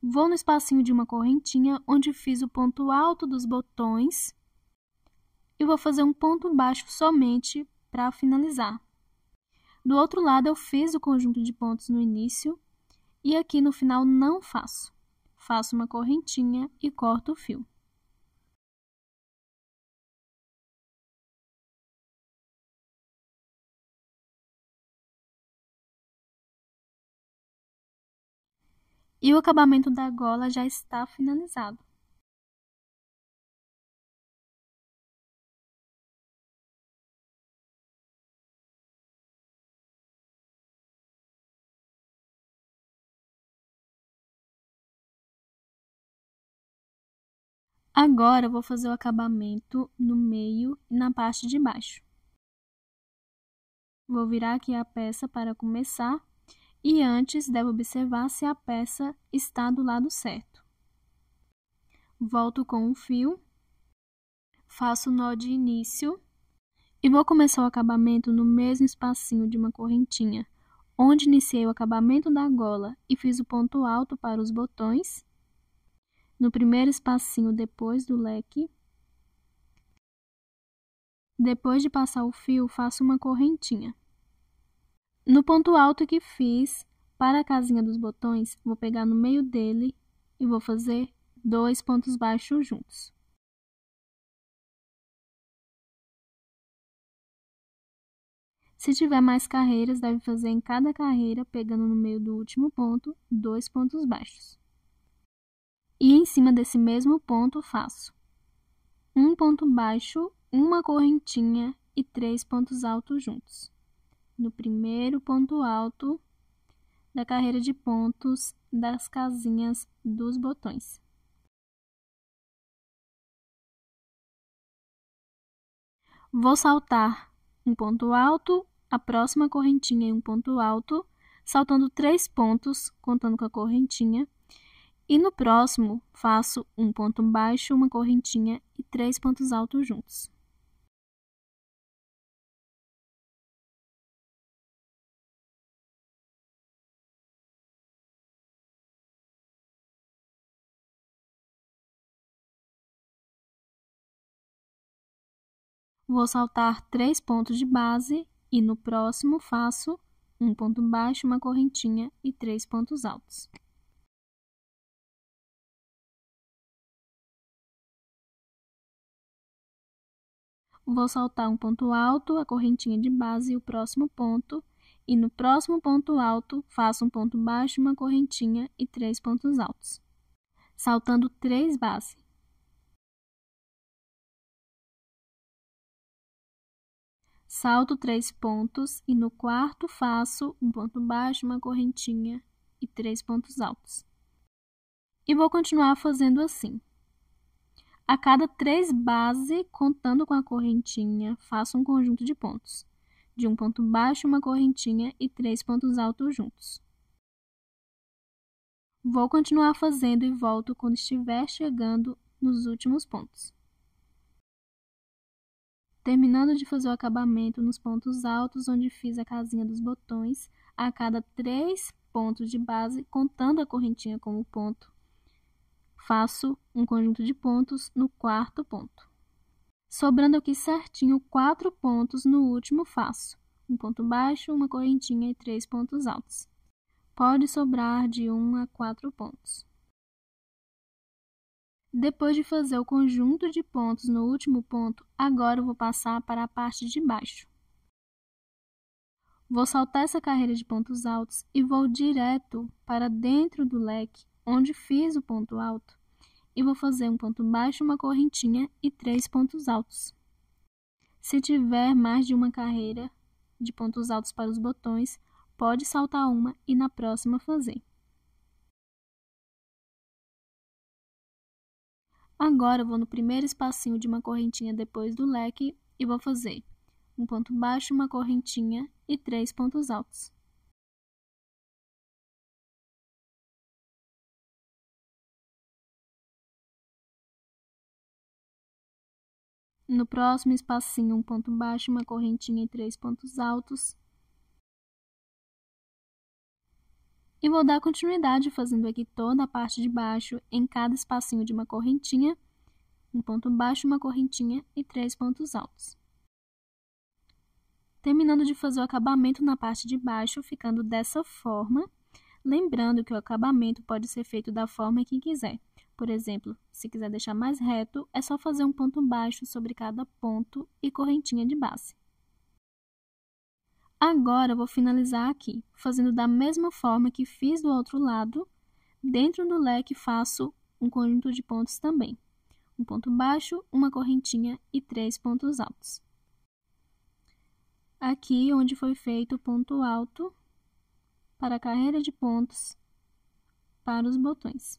vou no espacinho de uma correntinha onde fiz o ponto alto dos botões e vou fazer um ponto baixo somente para finalizar. Do outro lado, eu fiz o conjunto de pontos no início e aqui no final não faço. Faço uma correntinha e corto o fio. e o acabamento da gola já está finalizado. Agora vou fazer o acabamento no meio e na parte de baixo. Vou virar aqui a peça para começar e antes deve observar se a peça está do lado certo. Volto com um fio, faço o nó de início e vou começar o acabamento no mesmo espacinho de uma correntinha, onde iniciei o acabamento da gola e fiz o ponto alto para os botões, no primeiro espacinho depois do leque. Depois de passar o fio, faço uma correntinha. No ponto alto que fiz para a casinha dos botões, vou pegar no meio dele e vou fazer dois pontos baixos juntos. Se tiver mais carreiras, deve fazer em cada carreira, pegando no meio do último ponto, dois pontos baixos. E em cima desse mesmo ponto, faço um ponto baixo, uma correntinha e três pontos altos juntos no primeiro ponto alto da carreira de pontos das casinhas dos botões. Vou saltar um ponto alto, a próxima correntinha e um ponto alto, saltando três pontos, contando com a correntinha, e no próximo faço um ponto baixo, uma correntinha e três pontos altos juntos. vou saltar três pontos de base e no próximo faço um ponto baixo, uma correntinha e três pontos altos. Vou saltar um ponto alto, a correntinha de base e o próximo ponto, e no próximo ponto alto faço um ponto baixo, uma correntinha e três pontos altos, saltando três bases. salto três pontos e no quarto faço um ponto baixo, uma correntinha e três pontos altos. E vou continuar fazendo assim. A cada três bases, contando com a correntinha, faço um conjunto de pontos, de um ponto baixo, uma correntinha e três pontos altos juntos. Vou continuar fazendo e volto quando estiver chegando nos últimos pontos terminando de fazer o acabamento nos pontos altos onde fiz a casinha dos botões a cada três pontos de base, contando a correntinha como ponto. Faço um conjunto de pontos no quarto ponto. Sobrando aqui certinho quatro pontos no último faço. Um ponto baixo, uma correntinha e três pontos altos. Pode sobrar de um a quatro pontos. Depois de fazer o conjunto de pontos no último ponto, agora eu vou passar para a parte de baixo. Vou saltar essa carreira de pontos altos e vou direto para dentro do leque onde fiz o ponto alto e vou fazer um ponto baixo, uma correntinha e três pontos altos. Se tiver mais de uma carreira de pontos altos para os botões, pode saltar uma e na próxima fazer. Agora eu vou no primeiro espacinho de uma correntinha depois do leque e vou fazer um ponto baixo, uma correntinha e três pontos altos. No próximo espacinho, um ponto baixo, uma correntinha e três pontos altos. E vou dar continuidade fazendo aqui toda a parte de baixo, em cada espacinho de uma correntinha, um ponto baixo, uma correntinha e três pontos altos. Terminando de fazer o acabamento na parte de baixo, ficando dessa forma, lembrando que o acabamento pode ser feito da forma que quiser. Por exemplo, se quiser deixar mais reto, é só fazer um ponto baixo sobre cada ponto e correntinha de base. Agora vou finalizar aqui, fazendo da mesma forma que fiz do outro lado. Dentro do leque faço um conjunto de pontos também. Um ponto baixo, uma correntinha e três pontos altos. Aqui onde foi feito o ponto alto, para a carreira de pontos, para os botões.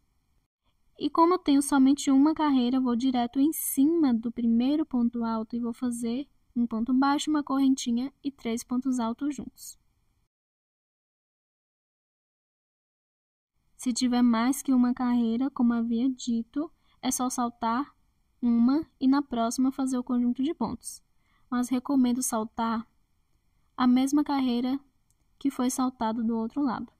E como eu tenho somente uma carreira, vou direto em cima do primeiro ponto alto e vou fazer um ponto baixo, uma correntinha e três pontos altos juntos. Se tiver mais que uma carreira, como havia dito, é só saltar uma e na próxima fazer o conjunto de pontos. Mas recomendo saltar a mesma carreira que foi saltado do outro lado.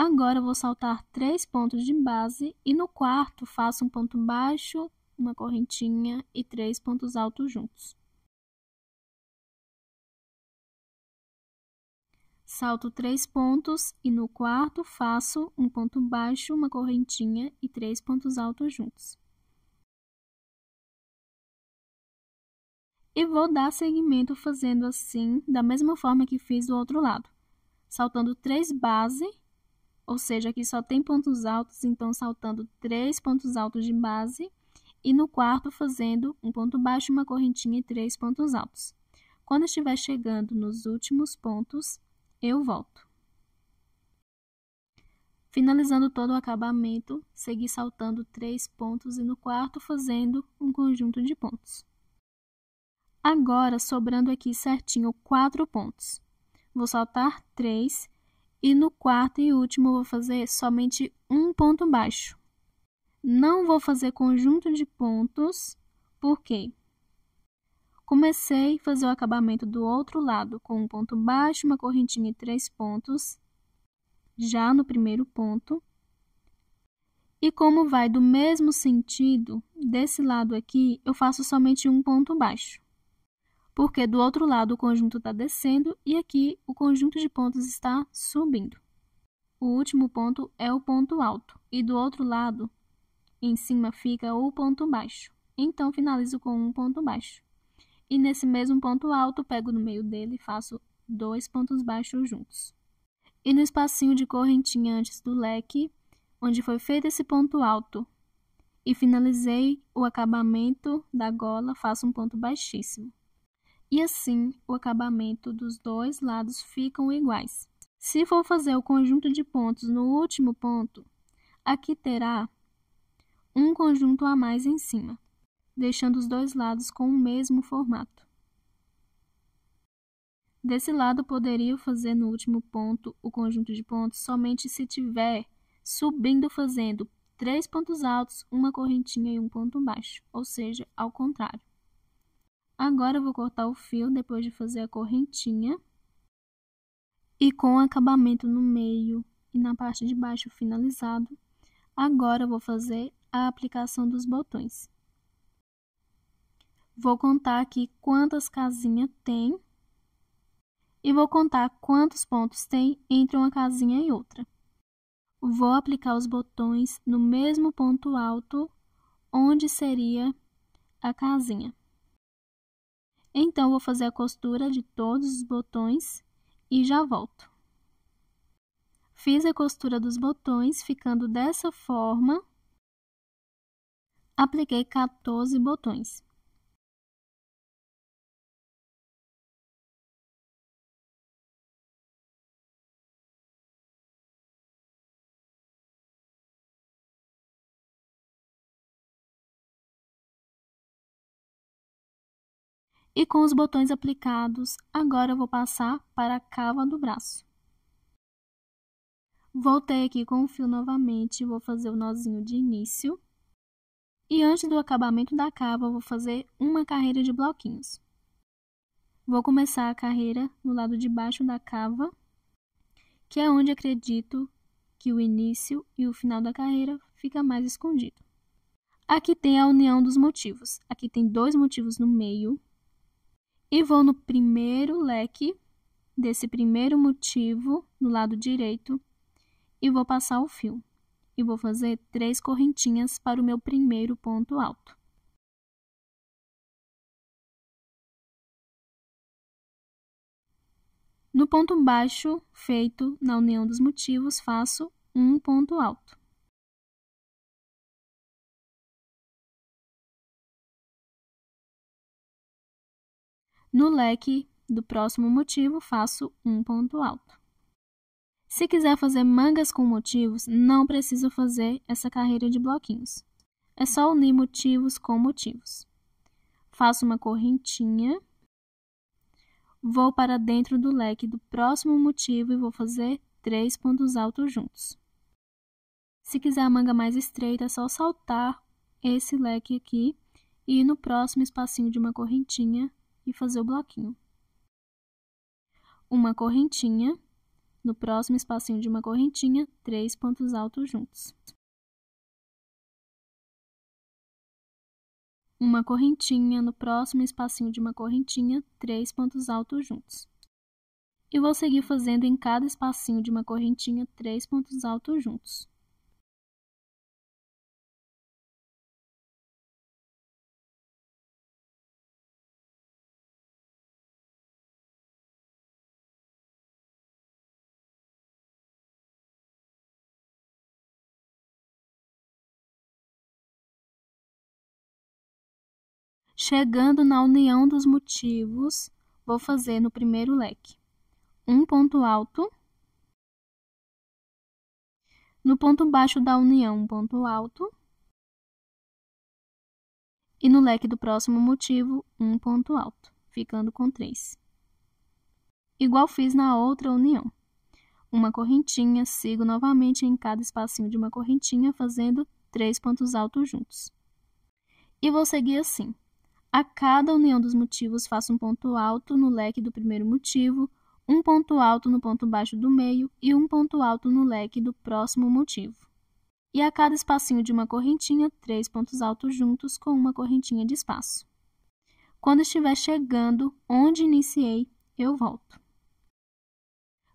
Agora eu vou saltar três pontos de base e no quarto faço um ponto baixo, uma correntinha e três pontos altos juntos. Salto três pontos e no quarto faço um ponto baixo, uma correntinha e três pontos altos juntos. E vou dar seguimento fazendo assim, da mesma forma que fiz do outro lado. Saltando três base ou seja, aqui só tem pontos altos, então saltando três pontos altos de base, e no quarto fazendo um ponto baixo, uma correntinha e três pontos altos. Quando estiver chegando nos últimos pontos, eu volto. Finalizando todo o acabamento, segui saltando três pontos e no quarto fazendo um conjunto de pontos. Agora, sobrando aqui certinho quatro pontos. Vou saltar três e no quarto e último, vou fazer somente um ponto baixo. Não vou fazer conjunto de pontos, porque comecei a fazer o acabamento do outro lado com um ponto baixo, uma correntinha e três pontos, já no primeiro ponto. E como vai do mesmo sentido, desse lado aqui, eu faço somente um ponto baixo porque do outro lado o conjunto está descendo e aqui o conjunto de pontos está subindo. O último ponto é o ponto alto, e do outro lado, em cima, fica o ponto baixo. Então, finalizo com um ponto baixo. E nesse mesmo ponto alto, pego no meio dele e faço dois pontos baixos juntos. E no espacinho de correntinha antes do leque, onde foi feito esse ponto alto, e finalizei o acabamento da gola, faço um ponto baixíssimo e assim o acabamento dos dois lados ficam iguais. Se for fazer o conjunto de pontos no último ponto, aqui terá um conjunto a mais em cima, deixando os dois lados com o mesmo formato. Desse lado, poderia fazer no último ponto o conjunto de pontos somente se tiver subindo fazendo três pontos altos, uma correntinha e um ponto baixo, ou seja, ao contrário. Agora eu vou cortar o fio depois de fazer a correntinha. E com o acabamento no meio e na parte de baixo finalizado, agora eu vou fazer a aplicação dos botões. Vou contar aqui quantas casinhas tem e vou contar quantos pontos tem entre uma casinha e outra. Vou aplicar os botões no mesmo ponto alto onde seria a casinha. Então, vou fazer a costura de todos os botões e já volto. Fiz a costura dos botões, ficando dessa forma. Apliquei 14 botões. E com os botões aplicados, agora eu vou passar para a cava do braço. Voltei aqui com o fio novamente, vou fazer o nozinho de início. E antes do acabamento da cava, vou fazer uma carreira de bloquinhos. Vou começar a carreira no lado de baixo da cava, que é onde acredito que o início e o final da carreira fica mais escondido. Aqui tem a união dos motivos. Aqui tem dois motivos no meio e vou no primeiro leque desse primeiro motivo no lado direito e vou passar o fio. E vou fazer três correntinhas para o meu primeiro ponto alto. No ponto baixo feito na união dos motivos, faço um ponto alto. No leque do próximo motivo, faço um ponto alto. Se quiser fazer mangas com motivos, não precisa fazer essa carreira de bloquinhos. É só unir motivos com motivos. Faço uma correntinha. Vou para dentro do leque do próximo motivo e vou fazer três pontos altos juntos. Se quiser a manga mais estreita, é só saltar esse leque aqui e ir no próximo espacinho de uma correntinha e fazer o bloquinho. Uma correntinha, no próximo espacinho de uma correntinha, três pontos altos juntos. Uma correntinha, no próximo espacinho de uma correntinha, três pontos altos juntos. E vou seguir fazendo em cada espacinho de uma correntinha três pontos altos juntos. Chegando na união dos motivos, vou fazer no primeiro leque um ponto alto. No ponto baixo da união, um ponto alto. E no leque do próximo motivo, um ponto alto, ficando com três. Igual fiz na outra união. Uma correntinha, sigo novamente em cada espacinho de uma correntinha, fazendo três pontos altos juntos. E vou seguir assim. A cada união dos motivos, faça um ponto alto no leque do primeiro motivo, um ponto alto no ponto baixo do meio e um ponto alto no leque do próximo motivo. E a cada espacinho de uma correntinha, três pontos altos juntos com uma correntinha de espaço. Quando estiver chegando onde iniciei, eu volto.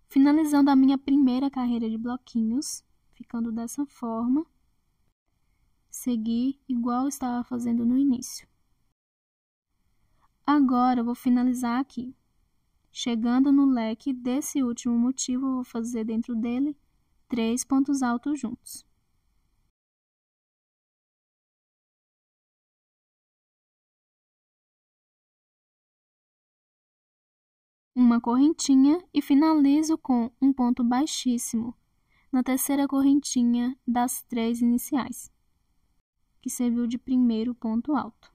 Finalizando a minha primeira carreira de bloquinhos, ficando dessa forma, segui igual estava fazendo no início. Agora eu vou finalizar aqui. Chegando no leque desse último motivo, eu vou fazer dentro dele três pontos altos juntos. Uma correntinha e finalizo com um ponto baixíssimo na terceira correntinha das três iniciais, que serviu de primeiro ponto alto.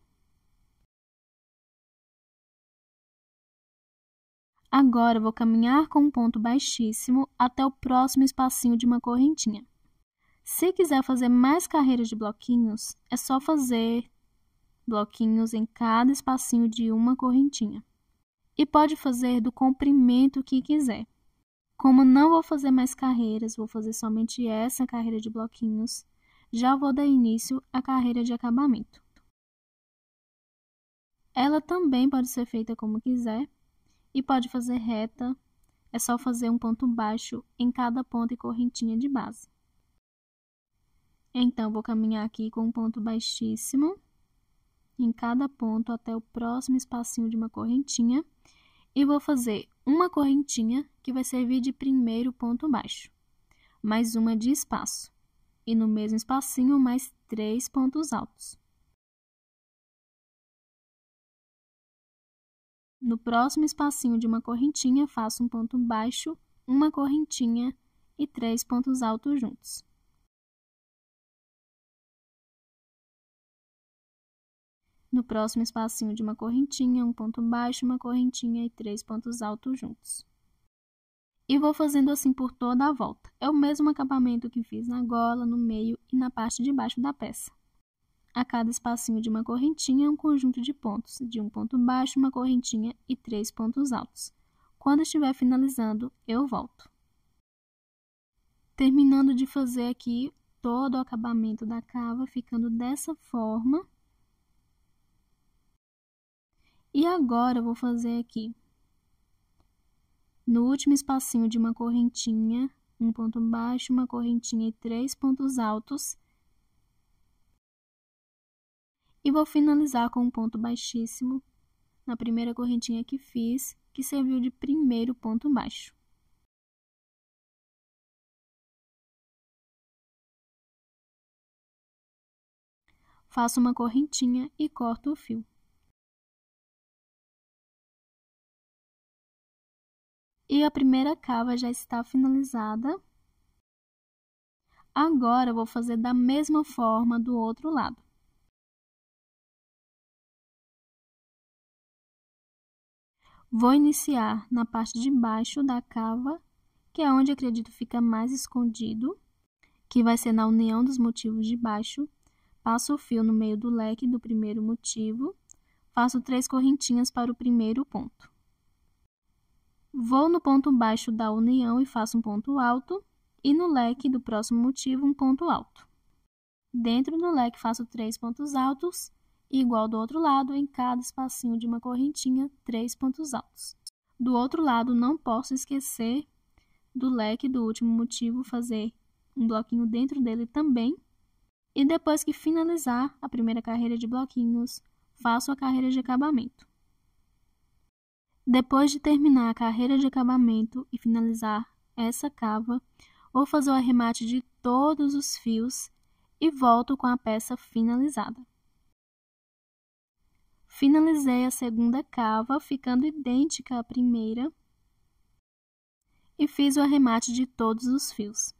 Agora vou caminhar com um ponto baixíssimo até o próximo espacinho de uma correntinha. Se quiser fazer mais carreiras de bloquinhos, é só fazer bloquinhos em cada espacinho de uma correntinha. E pode fazer do comprimento que quiser. Como não vou fazer mais carreiras, vou fazer somente essa carreira de bloquinhos, já vou dar início à carreira de acabamento. Ela também pode ser feita como quiser, e pode fazer reta, é só fazer um ponto baixo em cada ponta e correntinha de base. Então, vou caminhar aqui com um ponto baixíssimo em cada ponto até o próximo espacinho de uma correntinha e vou fazer uma correntinha que vai servir de primeiro ponto baixo, mais uma de espaço e no mesmo espacinho mais três pontos altos. No próximo espacinho de uma correntinha, faço um ponto baixo, uma correntinha e três pontos altos juntos. No próximo espacinho de uma correntinha, um ponto baixo, uma correntinha e três pontos altos juntos. E vou fazendo assim por toda a volta. É o mesmo acabamento que fiz na gola, no meio e na parte de baixo da peça. A cada espacinho de uma correntinha, é um conjunto de pontos, de um ponto baixo, uma correntinha e três pontos altos. Quando estiver finalizando, eu volto. Terminando de fazer aqui todo o acabamento da cava, ficando dessa forma. E agora, eu vou fazer aqui, no último espacinho de uma correntinha, um ponto baixo, uma correntinha e três pontos altos, e vou finalizar com um ponto baixíssimo na primeira correntinha que fiz, que serviu de primeiro ponto baixo. Faço uma correntinha e corto o fio. E a primeira cava já está finalizada. Agora, vou fazer da mesma forma do outro lado. Vou iniciar na parte de baixo da cava, que é onde acredito fica mais escondido, que vai ser na união dos motivos de baixo. Passo o fio no meio do leque do primeiro motivo, faço três correntinhas para o primeiro ponto. Vou no ponto baixo da união e faço um ponto alto, e no leque do próximo motivo um ponto alto. Dentro do leque faço três pontos altos igual do outro lado, em cada espacinho de uma correntinha, três pontos altos. Do outro lado, não posso esquecer do leque do último motivo, fazer um bloquinho dentro dele também. E depois que finalizar a primeira carreira de bloquinhos, faço a carreira de acabamento. Depois de terminar a carreira de acabamento e finalizar essa cava, vou fazer o arremate de todos os fios e volto com a peça finalizada. Finalizei a segunda cava, ficando idêntica à primeira, e fiz o arremate de todos os fios.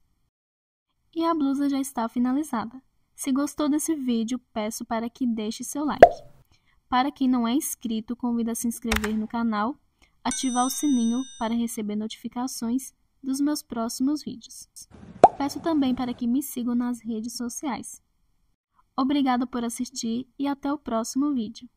E a blusa já está finalizada. Se gostou desse vídeo, peço para que deixe seu like. Para quem não é inscrito, convido a se inscrever no canal, ativar o sininho para receber notificações dos meus próximos vídeos. Peço também para que me sigam nas redes sociais. Obrigada por assistir e até o próximo vídeo.